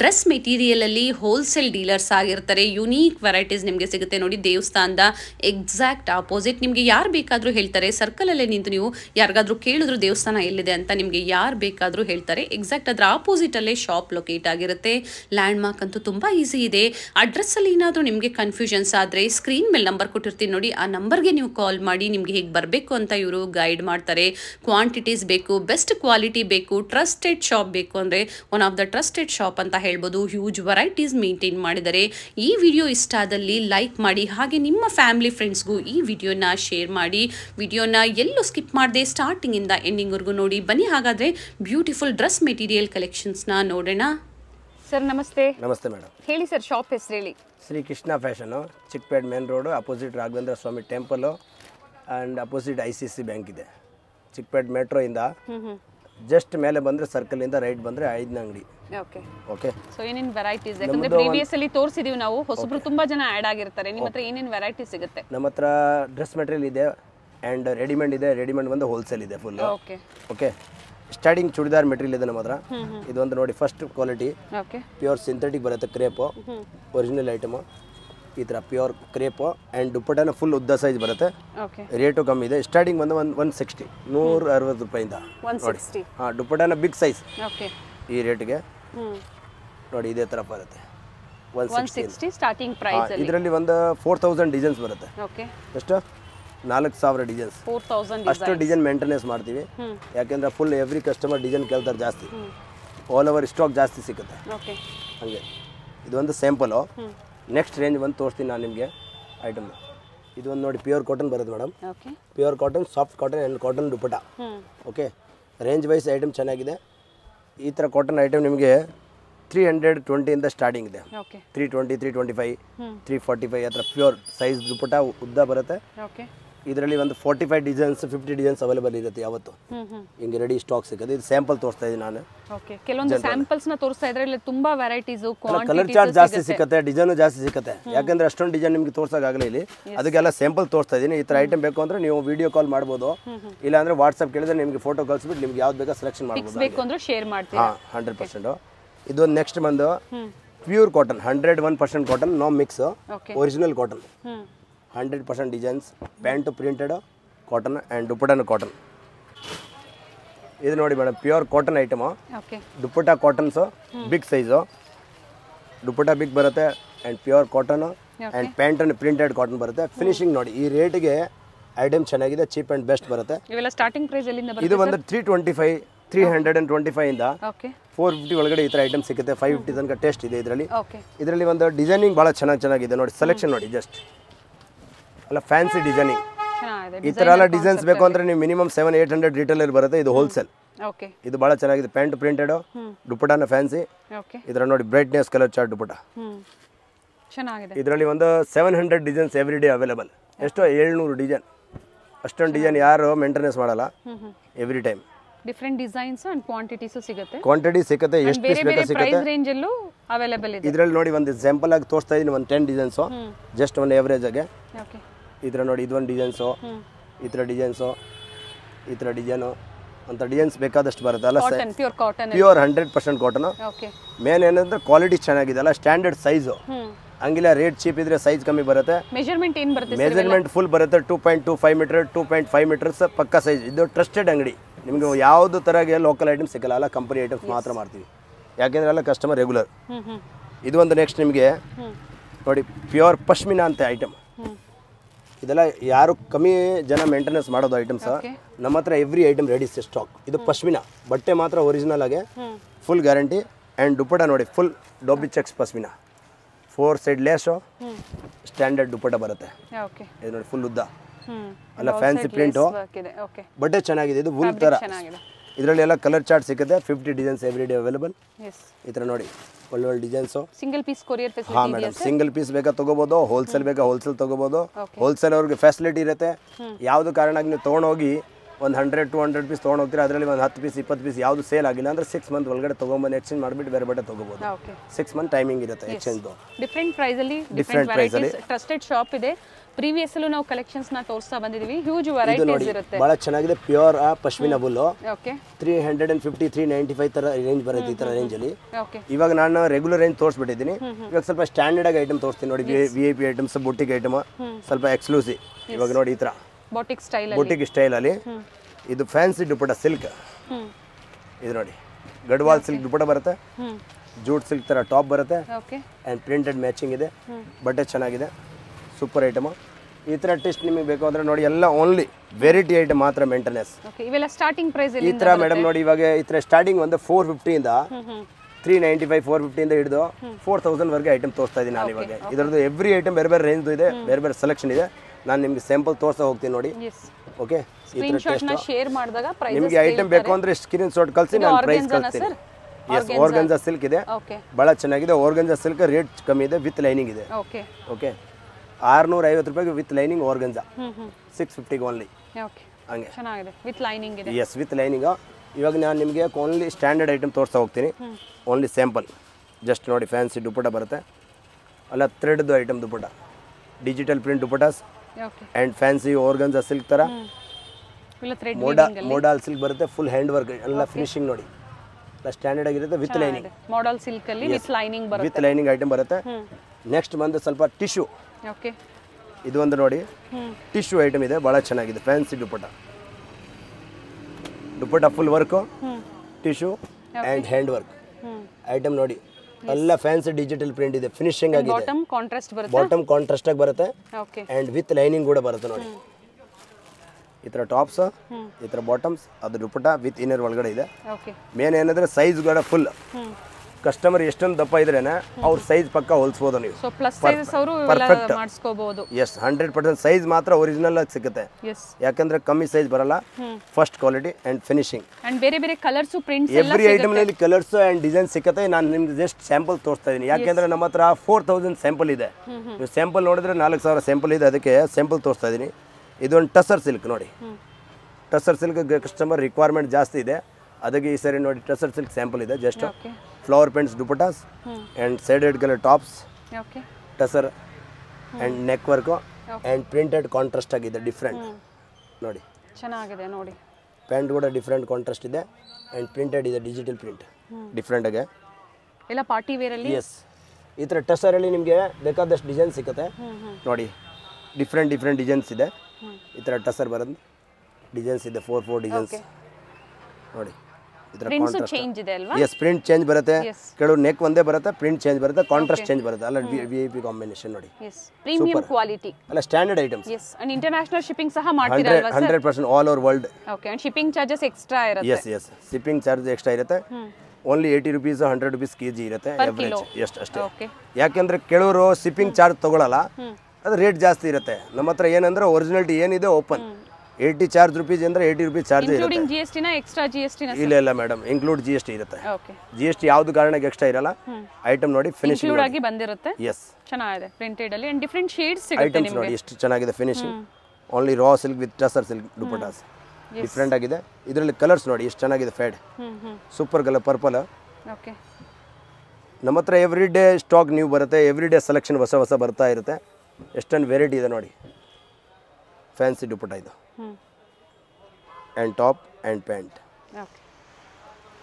ಡ್ರೆಸ್ ಮೆಟೀರಿಯಲ್ ಅಲ್ಲಿ ಹೋಲ್ಸೇಲ್ ಡೀಲರ್ಸ್ ಆಗಿರ್ತಾರೆ ಯುನೀಕ್ ವೆರೈಟೀಸ್ ನಿಮಗೆ ಸಿಗುತ್ತೆ ನೋಡಿ ದೇವಸ್ಥಾನದ ಎಕ್ಸಾಕ್ಟ್ ಆಪೋಸಿಟ್ ನಿಮಗೆ ಯಾರು ಬೇಕಾದರೂ ಹೇಳ್ತಾರೆ ಸರ್ಕಲ್ ಅಲ್ಲಿ ನಿಂತು ನೀವು ಯಾರಿಗಾದ್ರೂ ಕೇಳಿದ್ರು ದೇವಸ್ಥಾನ ಎಲ್ಲಿದೆ ಅಂತ ನಿಮಗೆ ಯಾರು ಬೇಕಾದರೂ ಹೇಳ್ತಾರೆ ಎಕ್ಸಾಕ್ಟ್ ಅದರ ಆಪೋಸಿಟ್ ಅಲ್ಲೇ ಶಾಪ್ ಲೊಕೇಟ್ ಆಗಿರುತ್ತೆ ಲ್ಯಾಂಡ್ ಮಾರ್ಕ್ ಅಂತೂ ತುಂಬಾ ಈಸಿ ಇದೆ ಅಡ್ರೆಸ್ ಅಲ್ಲಿ ಏನಾದರೂ ನಿಮಗೆ ಕನ್ಫ್ಯೂಷನ್ಸ್ ಆದರೆ ಸ್ಕ್ರೀನ್ ಮೇಲೆ ನಂಬರ್ ಕೊಟ್ಟಿರ್ತೀನಿ ನೋಡಿ ಆ ನಂಬರ್ಗೆ ನೀವು ಕಾಲ್ ಮಾಡಿ ನಿಮಗೆ ಹೇಗೆ ಬರಬೇಕು ಅಂತ ಇವರು ಗೈಡ್ ಮಾಡ್ತಾರೆ ಕ್ವಾಂಟಿಟೀಸ್ ಬೇಕು ಬೆಸ್ಟ್ ಕ್ವಾಲಿಟಿ ಬೇಕು ಟ್ರಸ್ಟೆಡ್ ಶಾಪ್ ಬೇಕು ಅಂದರೆ one of the trusted shop ಅಂತ ಹೇಳ್ಬೋದು ಹ್ಯೂಜ್ ವೆರೈಟೀಸ್ ಮೇಂಟೈನ್ ಮಾಡಿದರೆ ಈ ವಿಡಿಯೋ ಇಷ್ಟ ಆದಲ್ಲಿ ಲೈಕ್ ಮಾಡಿ ಹಾಗೆ ನಿಮ್ಮ ಫ್ಯಾಮಿಲಿ ಫ್ರೆಂಡ್ಸ್ಗೂ ಈ ವಿಡಿಯೋನ ಶೇರ್ ಮಾಡಿ ವಿಡಿಯೋನ ಎಲ್ಲೂ ಸ್ಕಿಪ್ ಮಾಡದೆ ಸ್ಟಾರ್ಟಿಂಗಿಂದ ಎಂಡಿಂಗ್ವರೆಗೂ ನೋಡಿ ಬನ್ನಿ ಹಾಗಾದರೆ ಬ್ಯೂಟಿಫುಲ್ ಡ್ರೆಸ್ ಮೆಟೀರಿಯಲ್ ಕಲೆಕ್ಷನ್ಸ್ನ ನೋಡೋಣ ಸರ್ ನಮಸ್ತೆ ನಮಸ್ತೆ ಮೇಡಮ್ ಹೇಳಿ ಸರ್ ಶಾಪ್ ಹೆಸರು ಹೇಳಿ Shri Krishna fashion Chickpet main road opposite Raghavendra Swamy temple and opposite I C C bank ಇದೆ ಚಿಕ್ಕಪೇಟ್ ಮೆಟ್ರೋಯಿಂದ ಜಸ್ಟ್ ಮೇಲೆ ಬಂದ್ರೆ ಸರ್ಕಲ್ ಇಂದ ರೈಟ್ ಬಂದ್ರೆ ಐದನೇ ಅಂಗಡಿ ಓಕೆ ಓಕೆ ಸೊ ಏನೇನು ವೆರೈಟೀಸ್ ಯಾಕಂದ್ರೆ ಪ್ರೀವಿಯಸ್ ಅಲ್ಲಿ ತೋರಿಸಿದೀವಿ ನಾವು ಹೊಸಬ್ರು ತುಂಬಾ ಜನ ಆಡ್ ಆಗಿರ್ತಾರೆ ನಿಮ್ಮ ಹತ್ರ ಏನೇನು ವೆರೈಟಿ ಸಿಗುತ್ತೆ ನಮ್ಮ ಹತ್ರ ಡ್ರೆಸ್ ಮೆಟೀರಿಯಲ್ ಇದೆ ಆ್ಯಂಡ್ ರೆಡಿಮೇಡ್ ಇದೆ ರೆಡಿಮೇಡ್ ಬಂದು ಹೋಲ್ಸೇಲ್ ಇದೆ full okay okay starting churidar material ಇದೆ ನಮ್ಮ ಹತ್ರ ಇದೊಂದು ನೋಡಿ first quality okay pure synthetic ಬರುತ್ತೆ ಕ್ರೇಪು ಒರಿಜಿನಲ್ ಐಟಮು ಈ ಥರ ಪ್ಯೂರ್ ಕ್ರೇಪು ಆ್ಯಂಡ್ ದುಪ್ಪಟ್ಟನ ಫುಲ್ ಉದ್ದ ಸೈಜ್ ಬರುತ್ತೆ ರೇಟು ಕಮ್ಮಿ ಇದೆ ಸ್ಟಾರ್ಟಿಂಗ್ ಬಂದು ಒಂದು ಒನ್ ಸಿಕ್ಸ್ಟಿ ನೂರ ಅರವತ್ತು ರೂಪಾಯಿಂದ ನೋಡಿ ಹಾಂ ದುಪ್ಪಟ್ಟನ ಬಿಗ್ ಸೈಜ್ ಈ ರೇಟ್ಗೆ ನೋಡಿ ಇದೇ ಥರ ಬರುತ್ತೆ ಒನ್ ಸಿಕ್ಸ್ಟಿ ಸ್ಟಾರ್ಟಿಂಗ್ ಪ್ರೈಸ್ ಇದರಲ್ಲಿ ಒಂದು ಫೋರ್ ತೌಸಂಡ್ ಡಿಸೈನ್ಸ್ ಬರುತ್ತೆ ಎಷ್ಟು ನಾಲ್ಕು ಸಾವಿರ ಡಿಸೈನ್ಸ್ ಅಷ್ಟು ಡಿಸೈನ್ ಮೇಂಟೆನೆನ್ಸ್ ಮಾಡ್ತೀವಿ ಯಾಕೆಂದ್ರೆ ಫುಲ್ ಎವ್ರಿ ಕಸ್ಟಮರ್ ಡಿಸೈನ್ ಕೇಳ್ತಾರೆ ಜಾಸ್ತಿ ಆಲ್ ಓವರ್ ಸ್ಟಾಕ್ ಜಾಸ್ತಿ ಸಿಗುತ್ತೆ ಹಂಗೆ ಇದೊಂದು ಸ್ಯಾಂಪಲು ನೆಕ್ಸ್ಟ್ ರೇಂಜ್ ಬಂದು ತೋರಿಸ್ತೀನಿ ನಾನು ನಿಮಗೆ ಐಟಮ್ ಇದೊಂದು ನೋಡಿ ಪ್ಯೂರ್ ಕಾಟನ್ ಬರುತ್ತೆ madam pure cotton soft cotton and cotton dupatta okay range wise item ಚೆನ್ನಾಗಿದೆ ಈ ಥರ ಕಾಟನ್ ಐಟಮ್ ನಿಮಗೆ ತ್ರೀ ಹಂಡ್ರೆಡ್ ಟ್ವೆಂಟಿಯಿಂದ ಸ್ಟಾರ್ಟಿಂಗ್ ಇದೆ three twenty three twenty five three forty five ಆ ಥರ ಪ್ಯೂರ್ ಸೈಜ್ ದುಪ್ಪಟ ಉದ್ದ ಬರುತ್ತೆ ಇದರಲ್ಲಿ ಒಂದು forty five designs fifty designs available ಇರುತ್ತೆ ಯಾವತ್ತು ಹಿಂಗೆ ರೆಡಿ ಸ್ಟಾಕ್ ಸಿಗುತ್ತೆ ಇದು ಸ್ಯಾಂಪಲ್ ತೋರಿಸ್ತಾ ಇದ್ದೀನಿ ನಾನು ಕೆಲವೊಂದು ಸ್ಯಾಂಪಲ್ಸ್ ನ ತೋರಿಸ್ತಾ ಇದ್ರೆ ತುಂಬಾ ವೆರೈಟೀಸ್ ಕಲರ್ ಚಾರ್ಜ್ ಜಾಸ್ತಿ ಸಿಗುತ್ತೆ ಡಿಸೈನ್ ಜಾಸ್ತಿ ಸಿಗುತ್ತೆ ಯಾಕಂದ್ರೆ ಅಷ್ಟೊಂದು ಡಿಸೈನ್ ನಿಮಗೆ ತೋರ್ಸೋಕ್ಕಾಗಲಿ ಇಲ್ಲಿ ಅದಕ್ಕೆಲ್ಲ ಸ್ಯಾಂಪಲ್ ತೋರಿಸ್ತಾ ಇದ್ದೀನಿ ಈ ಥರ ಐಟಮ್ ಬೇಕು ಅಂದ್ರೆ ನೀವು ವಿಡಿಯೋ ಕಾಲ್ ಮಾಡ್ಬೋದು ಇಲ್ಲ ಅಂದ್ರೆ ವಾಟ್ಸ್ಆಪ್ ಕೇಳಿದ್ರೆ ನಿಮಗೆ ಫೋಟೋ ಕಳಿಸ್ಬಿಟ್ಟು ನಿಮ್ಗೆ ಯಾವ್ದು ಬೇಕಾ ಸೆಲೆಕ್ಷನ್ ಮಾಡ್ಬೋದು ಶೇರ್ ಮಾಡ್ತೀವಿ ಹಾಂ ಹಂಡ್ರೆಡ್ ಪರ್ಸೆಂಟು ಇದೊಂದು ನೆಕ್ಸ್ಟ್ ಬಂದು pure cotton hundred one percent cotton no mix original cotton hundred percent designs pant printed cotton and ದುಪ್ಪಟನು ಕಾಟನ್ ಇದು ನೋಡಿ madam pure cotton item dupatta cottons big size dupatta big ಬರುತ್ತೆ ಆ್ಯಂಡ್ ಪ್ಯೂರ್ ಕಾಟನು ಆ್ಯಂಡ್ ಪ್ಯಾಂಟನ್ನು ಪ್ರಿಂಟೆಡ್ ಕಾಟನ್ ಬರುತ್ತೆ ಫಿನಿಶಿಂಗ್ ನೋಡಿ ಈ ರೇಟಿಗೆ ಐಟಮ್ ಚೆನ್ನಾಗಿದೆ ಚೀಪ್ ಆ್ಯಂಡ್ ಬೆಸ್ಟ್ ಬರುತ್ತೆ ಸ್ಟಾರ್ಟಿಂಗ್ ಇದು ಒಂದು three twenty five three hundred and twenty ಇಂದ ಫೋರ್ ಫಿಫ್ಟಿ ಒಳಗಡೆ ಈ ಥರ ಐಟಮ್ ಸಿಗುತ್ತೆ ಫೈವ್ ಫಿಫ್ಟಿ ತನಕ ಟೇಸ್ಟ್ ಇದೆ ಇದರಲ್ಲಿ ಇದರಲ್ಲಿ ಒಂದು ಡಿಸೈನಿಂಗ್ ಭಾಳ ಚೆನ್ನಾಗಿ ಚೆನ್ನಾಗಿದೆ ನೋಡಿ ಸೆಲೆಕ್ಷನ್ ನೋಡಿ ಜಸ್ಟ್ ಅಲ್ಲ ಫ್ಯಾನ್ಸಿ ಡಿಸೈನಿಂಗ್ ಈ ಥರ ಎಲ್ಲ ಡಿಸೈನ್ಸ್ ಬೇಕು ಅಂದ್ರೆ ನೀವು ಮಿನಿಮಮ್ ಸೆವೆನ್ ಏಟ್ ಹಂಡ್ರೆಡ್ ರಿಟೇಲಲ್ಲಿ ಬರುತ್ತೆ ಇದು ಹೋಲ್ಸೇಲ್ ಇದು ಭಾಳ ಚೆನ್ನಾಗಿದೆ ಪ್ಯಾಂಟ್ ಪ್ರಿಂಟೆಡ್ ದುಪ್ಪಟನ ಫ್ಯಾನ್ಸಿ ಇದರ ನೋಡಿ ಬ್ರೈಟ್ನೆಸ್ ಕಲರ್ ಚಾರ್ಟ್ ದುಪ್ಪಟ ಇದರಲ್ಲಿ ಒಂದು seven hundred designs every day available ಎಷ್ಟು ಏಳ್ನೂರು ಡಿಸೈನ್ ಅಷ್ಟೊಂದು ಡಿಸೈನ್ ಯಾರು ಮೇಂಟೆನೆನ್ಸ್ ಮಾಡಲ್ಲ every time different designs and quantities ಸಿಗುತ್ತೆ ಕ್ವಾಂಟಿಟಿ ಸಿಗುತ್ತೆ ಎಷ್ಟು ಪೀಸ್ ಬೇಕು ಸಿಗುತ್ತೆ ರೇಂಜ್ ಅವೈಲೇಬಲ್ ಇದೆ ಇದರಲ್ಲಿ ನೋಡಿ ಒಂದು ಎಕ್ಸಾಂಪಲ್ ಆಗಿ ತೋರಿಸ್ತಾ ಇದ್ದೀನಿ ಒಂದು ಟೆನ್ ಡಿಸೈನ್ಸ್ ಜಸ್ಟ್ ಒಂದು ಎವರೇಜ್ ಆಗಿ ಓಕೆ ಈ ಥರ ನೋಡಿ ಇದೊಂದು ಡಿಸೈನ್ಸು ಈ ಥರ ಡಿಸೈನ್ಸು ಈ ಥರ ಡಿಸೈನು ಅಂತ ಡಿಸೈನ್ಸ್ ಬೇಕಾದಷ್ಟು ಬರುತ್ತೆ ಅಲ್ಲ pure cotton pure hundred percent cotton main ಏನಂದ್ರೆ ಕ್ವಾಲಿಟಿ ಚೆನ್ನಾಗಿದೆ ಅಲ್ಲ ಸ್ಟ್ಯಾಂಡರ್ಡ್ ಸೈಜು ಹಂಗಿಲ್ಲ ರೇಟ್ ಚೀಪ್ ಇದ್ರೆ ಸೈಜ್ ಕಮ್ಮಿ ಬರುತ್ತೆ ಮೆಜರ್ಮೆಂಟ್ ಏನು ಬರುತ್ತೆ ಮೆಜರ್ಮೆಂಟ್ ಫುಲ್ ಬರುತ್ತೆ two point two five meter two point five meters ಪಕ್ಕ ಸೈಜ್ ಇದು ಟ್ರಸ್ಟೆಡ್ ಅಂಗಡಿ ನಿಮಗೆ ಯಾವುದು ತರಗೆ ಲೋಕಲ್ ಐಟಮ್ ಸಿಗಲ್ಲ ಅಲ್ಲ ಕಂಪನಿ ಐಟಮ್ಸ್ ಮಾತ್ರ ಮಾಡ್ತೀವಿ ಯಾಕೆಂದ್ರೆ ಅಲ್ಲ ಕಸ್ಟಮರ್ ರೆಗ್ಯುಲರ್ ಇದು ಒಂದು ನೆಕ್ಸ್ಟ್ ನಿಮಗೆ ನೋಡಿ ಪ್ಯೂರ್ ಪಶ್ಮಿನ ಅಂತ ಐಟಮ್ ಇದೆಲ್ಲ ಯಾರು ಕಮ್ಮಿ ಜನ ಮೇಂಟೆನೆನ್ಸ್ ಮಾಡೋದು ಐಟಮ್ಸ್ ನಮ್ಮ ಹತ್ರ ಎವ್ರಿ ಐಟಮ್ ರೆಡಿ ಸ್ಟಾಕ್ ಇದು ಪಶ್ಮಿನ ಬಟ್ಟೆ ಮಾತ್ರ ಒರಿಜಿನಲ್ ಆಗಿ ಫುಲ್ ಗ್ಯಾರಂಟಿ ಆ್ಯಂಡ್ ದುಪ್ಪಟ ನೋಡಿ full dobby checks pashmina four side lace standard dupatta ಬರುತ್ತೆ ಇದು ನೋಡಿ ಫುಲ್ ಉದ್ದ ಅಲ್ಲ ಫ್ಯಾನ್ಸಿ ಪ್ರಿಂಟು ಬಟ್ಟೆ ಚೆನ್ನಾಗಿದೆ ಇದು ವುಲ್ ಥರ ಇದರಲ್ಲಿ ಎಲ್ಲ ಕಲರ್ ಚಾರ್ಟ್ ಸಿಗುತ್ತೆ fifty designs every day available ಈ ಥರ ನೋಡಿ ಒಳ್ಳೊಳ್ಳೆ ಡಿಸೈನ್ಸ್ ಸಿಂಗಲ್ ಪೀಸ್ ಕೊರಿಯರ್ ಹಾ ಮೇಡಮ್ ಸಿಂಗಲ್ ಪೀಸ್ ಬೇಕಾ ತಗೋಬಹುದು ಹೋಲ್ಸೇಲ್ ಬೇಕಾ ಹೋಲ್ಸೇಲ್ ತಗೋಬಹುದು ಹೋಲ್ಸೇಲ್ ಅವ್ರಿಗೆ ಫೆಸಿಲಿಟಿ ಇರುತ್ತೆ ಯಾವ್ದು ಕಾರಣಕ್ಕೆ ನೀವು ಹೋಗಿ ಒಂದು ಹಂಡ್ರೆಡ್ ಟು ಹಂಡ್ರೆಡ್ ಪೀಸ್ ತೊಗೊಂಡು ಹೋಗ್ತೀರಾ ಅದರಲ್ಲಿ ಒಂದು ಹತ್ತು ಪೀಸ್ ಇಪ್ಪತ್ತು ಪೀಸ್ ಯಾವುದು ಸೇಲ್ ಆಗಿಲ್ಲ ಅಂದರೆ ಸಿಕ್ಸ್ ಮಂತ್ ಒಳಗಡೆ ತೊಗೊಂಬಂದು ಎಕ್ಸ್ಚೇಂಜ್ ಮಾಡಿಬಿಟ್ಟು ಬೇರೆ ಬಟ್ಟೆ ತೊಗೋಬೋದು ಸಿಕ್ಸ್ ಮಂತ್ ಟೈಮಿಂಗ್ ಇರುತ್ತೆ ಎಕ್ಸ್ಚೇಂಜ್ ಡಿಫ್ರೆಂಟ್ ಪ್ರೈಸಲ್ಲಿ ಡಿಫ್ರೆಂಟ್ ಪ್ರೈಸಲ್ಲಿ ಟ್ರಸ್ಟೆಡ್ ಶಾಪ್ ಇದೆ ಪ್ರೀವಿಯಸ್ ಅಲ್ಲೂ ನಾವು ಕಲೆಕ್ಷನ್ಸ್ ನ ತೋರಿಸ್ತಾ ಬಂದಿದೀವಿ ಹ್ಯೂಜ್ ವೆರೈಟೀಸ್ ಇರುತ್ತೆ ಬಹಳ ಚೆನ್ನಾಗಿದೆ ಪ್ಯೂರ್ ಪಶ್ಮಿನ ಬುಲ್ ಓಕೆ 350 395 ತರ ರೇಂಜ್ ಬರುತ್ತೆ ಈ ತರ ರೇಂಜ್ ಅಲ್ಲಿ ಓಕೆ ಇವಾಗ ನಾನು ರೆಗ್ಯುಲರ್ ರೇಂಜ್ ತೋರಿಸ್ಬಿಟ್ಟಿದ್ದೀನಿ ಇವಾಗ ಸ್ವಲ್ಪ ಸ್ಟ್ಯಾಂಡರ್ಡ್ ಆಗಿ ಐಟಮ್ ತೋರಿಸ್ತೀನಿ ನೋಡಿ ವಿಐಪಿ ಐಟಮ್ಸ್ ಬೂಟಿಕ್ ಐಟಮ್ ಸ್ವಲ್ಪ ಎಕ್ಸ್ಕ್ಲೂಸಿವ್ ಇವಾಗ ನೋಡಿ ಈ ತರ ಬೊಟಿಕ್ ಸ್ಟೈಲ್ ಬೊಟಿಕ್ ಸ್ಟೈಲ್ ಅಲ್ಲಿ ಇದು ಫ್ಯಾನ್ಸಿ ದುಪ್ಪಟ ಸಿಲ್ಕ್ ಇದು ನೋಡಿ ಗಡ್ವಾಲ್ ಸಿಲ್ಕ್ ದುಪ್ಪಟ ಬರುತ್ತೆ ಜೂಟ್ ಸಿಲ್ಕ್ ತರ ಟಾಪ್ ಬರುತ್ತೆ ಅಂಡ್ ಪ್ರಿಂಟೆಡ್ ಮ್ಯಾಚಿಂಗ್ ಇದೆ ಬಟ್ಟೆ ಚೆನ್ನಾಗಿದೆ ಸೂಪರ್ ಐಟಮು ಈ ಥರ ಟೇಸ್ಟ್ ನಿಮಗೆ ಬೇಕು ಅಂದರೆ ನೋಡಿ ಎಲ್ಲ ಓನ್ಲಿ ವೆರೈಟಿ ಐಟಮ್ ಮಾತ್ರ ಮೇಂಟೆನೆನ್ಸ್ ಇವೆಲ್ಲ ಸ್ಟಾರ್ಟಿಂಗ್ ಪ್ರೈಸ್ ಈ ಥರ ಮೇಡಮ್ ನೋಡಿ ಇವಾಗ ಈ ಥರ ಸ್ಟಾರ್ಟಿಂಗ್ ಒಂದು ಫೋರ್ ಫಿಫ್ಟಿಯಿಂದ ತ್ರೀ ನೈಂಟಿ ಫೈವ್ ಫೋರ್ ಫಿಫ್ಟಿಯಿಂದ ಹಿಡಿದು ಫೋರ್ ತೌಸಂಡ್ ವರೆಗೆ ಐಟಮ್ ತೋರಿಸ್ತಾ ಇದ್ದೀನಿ ನಾನು ಇವಾಗ ಇದರದ್ದು ಎವ್ರಿ ಐಟಮ್ ಬೇರೆ ಬೇರೆ ರೇಂಜ್ ಇದೆ ಬೇರೆ ಬೇರೆ ಸೆಲೆಕ್ಷನ್ ಇದೆ ನಾನು ನಿಮಗೆ ಸ್ಯಾಂಪಲ್ ತೋರಿಸ್ತಾ ಹೋಗ್ತೀನಿ ನೋಡಿ ಓಕೆ ಶೇರ್ ಮಾಡಿದಾಗ ನಿಮಗೆ ಐಟಮ್ ಬೇಕು ಅಂದ್ರೆ ಸ್ಕ್ರೀನ್ ಶಾಟ್ ಕಳಿಸಿ ನಾನು ಪ್ರೈಸ್ ಕಳಿಸ್ತೀನಿ ಎಸ್ ಆರ್ಗಂಜಾ ಸಿಲ್ಕ್ ಇದೆ ಬಹಳ ಚೆನ್ನಾಗಿದೆ ಆರ್ಗಂಜಾ ಸಿಲ್ಕ್ ರೇಟ್ ಕಮ್ಮಿ ಇದೆ ವಿತ್ ಲೈನಿಂಗ್ ಇದೆ ಓಕೆ ಆರ್ನೂರ ಐವತ್ತು ರೂಪಾಯಿಗೆ ವಿತ್ ಲೈನಿಂಗ್ ಆರ್ಗನ್ಜಾ ಸಿಕ್ಸ್ ಫಿಫ್ಟಿಗೆ ಓನ್ಲಿ ಹಂಗೆ ಚೆನ್ನಾಗಿದೆ with lining yes with lining ಇವಾಗ ನಾನು ನಿಮಗೆ ಓನ್ಲಿ ಸ್ಟ್ಯಾಂಡರ್ಡ್ ಐಟಮ್ ತೋರಿಸ್ತಾ ಹೋಗ್ತೀನಿ ಓನ್ಲಿ ಸ್ಯಾಂಪಲ್ ಜಸ್ಟ್ ನೋಡಿ ಫ್ಯಾನ್ಸಿ ದುಪ್ಪಟ ಬರುತ್ತೆ ಅಲ್ಲ ಥ್ರೆಡ್ದು item dupatta digital print dupattas and fancy organza silk ಥರ ಮೋಡಾ ಮೋಡಾಲ್ ಸಿಲ್ಕ್ ಬರುತ್ತೆ ಫುಲ್ ಹ್ಯಾಂಡ್ ವರ್ಕ್ ಎಲ್ಲ ಫಿನಿಶಿಂಗ್ ನೋಡಿ ಸ್ಟ್ಯಾಂಡರ್ಡ್ ಆಗಿರುತ್ತೆ ವಿತ್ ಲೈನಿಂಗ್ ಮೋಡಲ್ ಸಿಲ್ಕಲ್ಲಿ with lining with lining item ಬರುತ್ತೆ ನೆಕ್ಸ್ಟ್ ಬಂದು ಸ್ವಲ್ಪ ಟಿಶ್ಯೂ ಓಕೆ ಇದು ಒಂದು ನೋಡಿ ಟಿಶ್ಯೂ ಐಟಮ್ ಇದೆ ಭಾಳ ಚೆನ್ನಾಗಿದೆ fancy dupatta dupatta full work tissue and hand work item ನೋಡಿ ಎಲ್ಲ ಫ್ಯಾನ್ಸಿ ಡಿಜಿಟಲ್ ಪ್ರಿಂಟ್ ಇದೆ ಫಿನಿಶಿಂಗ್ ಆಗಿದೆ ಬಾಟಮ್ ಕಾಂಟ್ರಾಸ್ಟ್ ಬರುತ್ತೆ ಬಾಟಮ್ ಕಾಂಟ್ರಾಸ್ಟ್ ಆಗಿ ಬರುತ್ತೆ ಆ್ಯಂಡ್ ವಿತ್ ಲೈನಿಂಗ್ ಕೂಡ ಬರುತ್ತೆ ನೋಡಿ ಈ ಟಾಪ್ಸ್ ಈ ಥರ ಬಾಟಮ್ಸ್ ಅದು ದುಪ್ಪಟ ವಿತ್ ಇನ್ನರ್ ಒಳಗಡೆ ಇದೆ ಮೇನ್ ಏನಂದ್ರೆ ಸೈಜ್ ಕೂಡ ಫುಲ್ ಕಸ್ಟಮರ್ ಎಷ್ಟೊಂದು ದಪ್ಪ ಇದ್ರೆ ಅವ್ರ ಸೈಜ್ ಪಕ್ಕ ಹೊಲಿಸ್ಬೋದು ನೀವು perfect yes hundred percent size ಮಾತ್ರ ಒರಿಜಿನಲ್ ಆಗಿ ಸಿಗುತ್ತೆ ಯಾಕಂದ್ರೆ ಕಮ್ಮಿ ಸೈಜ್ ಬರಲ್ಲ ಫಸ್ಟ್ ಕ್ವಾಲಿಟಿ ಅಂಡ್ ಫಿನಿಶಿಂಗ್ ಬೇರೆ ಬೇರೆ ಕಲರ್ಸ್ ಎವ್ರಿ ಐಟಮ್ ನಲ್ಲಿ ಕಲರ್ಸ್ ಅಂಡ್ ಡಿಸೈನ್ ಸಿಕ್ಕತ್ತೆ ನಾನು ನಿಮ್ಗೆ ಜಸ್ಟ್ ಸ್ಯಾಂಪಲ್ ತೋರಿಸ್ತಾ ಇದೀನಿ ಯಾಕಂದ್ರೆ ನಮ್ಮ ಹತ್ರ ಫೋರ್ ತೌಸಂಡ್ ಸ್ಯಾಂಪಲ್ ಇದೆ ನೀವು ಸ್ಯಾಂಪಲ್ ನೋಡಿದ್ರೆ ನಾಲ್ಕು ಸಾವಿರ ಸ್ಯಾಂಪಲ್ ಇದೆ ಅದಕ್ಕೆ ಸ್ಯಾಂಪಲ್ ತೋರಿಸ್ತಾ ಇದೀನಿ ಇದೊಂದು ಟಸರ್ ಸಿಲ್ಕ್ ನೋಡಿ ಟಸರ್ ಸಿಲ್ಕ್ ಕಸ್ಟಮರ್ ರಿಕ್ವೈರ್ಮೆಂಟ್ ಜಾಸ್ತಿ ಇದೆ ಅದಕ್ಕೆ ಈ ಸರಿ ನೋಡಿ ಟಸರ್ ಸಿಲ್ಕ್ ಸ್ಯಾಂಪಲ್ ಇದೆ just flower paints dupattas and sided colour tops tussar and neck work and printed contrast ಆಗಿದೆ ಡಿಫ್ರೆಂಟ್ ನೋಡಿ ಚೆನ್ನಾಗಿದೆ ನೋಡಿ ಪ್ಯಾಂಟ್ ಕೂಡ ಡಿಫ್ರೆಂಟ್ ಕಾಂಟ್ರಾಸ್ಟ್ ಇದೆ ಆ್ಯಂಡ್ ಪ್ರಿಂಟೆಡ್ ಇದೆ ಡಿಜಿಟಲ್ ಪ್ರಿಂಟ್ ಡಿಫ್ರೆಂಟಾಗೆ ಎಲ್ಲ ಪಾರ್ಟಿ ಅಲ್ಲಿ ಎಸ್ ಈ ಥರ ಅಲ್ಲಿ ನಿಮಗೆ ಬೇಕಾದಷ್ಟು ಡಿಸೈನ್ ಸಿಗುತ್ತೆ ನೋಡಿ ಡಿಫ್ರೆಂಟ್ ಡಿಫ್ರೆಂಟ್ ಡಿಸೈನ್ಸ್ ಇದೆ ಈ ಥರ ಟಸರ್ ಬರೋದು ಡಿಸೈನ್ಸ್ ಇದೆ ಫೋರ್ ಫೋರ್ ಡಿಸೈನ್ಸ್ ನೋಡಿ ಇದರ ಚೇಂಜ್ ಇದೆ ಅಲ್ವಾ ಪ್ರಿಂಟ್ ಚೇಂಜ್ ಬರುತ್ತೆ ಕೆಲವು ನೆಕ್ ಒಂದೇ ಬರುತ್ತೆ ಪ್ರಿಂಟ್ ಚೇಂಜ್ ಬರುತ್ತೆ ಕಾಂಟ್ರಾಸ್ಟ್ ಚೇಂಜ್ ಬರುತ್ತೆ ಅಲ್ಲ ವಿ ಐ ಪಿ ಕಾಂಬಿನೇಷನ್ ನೋಡಿ ಪ್ರೀಮಿಯಂ ಕ್ವಾಲಿಟಿ ಅಲ್ಲ standard items yes and international shipping ಸಹ ಮಾಡ್ತೀರಾ ಅಲ್ವಾ sir 100% all over world okay and shipping charges extra ಇರುತ್ತೆ yes yes shipping charge extra ಇರುತ್ತೆ only eighty rupees hundred rupees K G ಇರುತ್ತೆ ಎವರೇಜ್ ಎಷ್ಟು ಅಷ್ಟೇ ಯಾಕೆಂದ್ರೆ ಕೆಲವರು ಶಿಪ್ಪಿಂಗ್ ಚಾರ್ಜ್ ತಗೊಳ್ಳಲ್ಲ ಅದು ರೇಟ್ ಜಾಸ್ತಿ ಇರುತ್ತೆ ನಮ್ಮ ಹತ್ರ ಏನಂದ್ರೆ ಒರಿಜಿನಲ್ಟಿ ಏನಿದೆ ಓಪನ್ ಏಯ್ಟಿ ಚಾರ್ಜ್ ರುಪೀಸ್ ಅಂದ್ರೆ ಏಯ್ಟಿ ರುಪೀಸ್ ಚಾರ್ಜ್ ಎಕ್ಸ್ಟ್ರಾ ಇಲ್ಲ ಇಲ್ಲ madam include G S T ಇರುತ್ತೆ ಜಿ ಎಸ್ ಟಿ ಯಾವ್ದು ಕಾರಣಕ್ಕೆ ಎಕ್ಸ್ಟ್ರಾ ಇರಲ್ಲ ಐಟಮ್ ನೋಡಿ ಫಿನಿಶಿಂಗ್ ಬಂದಿರುತ್ತೆ ಐಟಮ್ಸ್ ನೋಡಿ ಎಷ್ಟು ಚೆನ್ನಾಗಿದೆ finishing only raw silk with tussar silk dupattas different ಆಗಿದೆ ಇದರಲ್ಲಿ ಕಲರ್ಸ್ ನೋಡಿ ಎಷ್ಟು ಚೆನ್ನಾಗಿದೆ fade super colour purple okay ನಮ್ಮ ಹತ್ರ ಎವ್ರಿ ಡೇ ಸ್ಟಾಕ್ ನೀವು ಬರುತ್ತೆ ಎವ್ರಿ ಡೇ ಸೆಲೆಕ್ಷನ್ ಹೊಸ ಹೊಸ ಬರ್ತಾ ಇರುತ್ತೆ ಎಷ್ಟೊಂದು ವೆರೈಟಿ ಇದೆ ನೋಡಿ ಫ್ಯಾನ್ಸಿ ಡುಪಟ ಇದು ಆ್ಯಂಡ್ ಟಾಪ್ ಆ್ಯಂಡ್ ಪ್ಯಾಂಟ್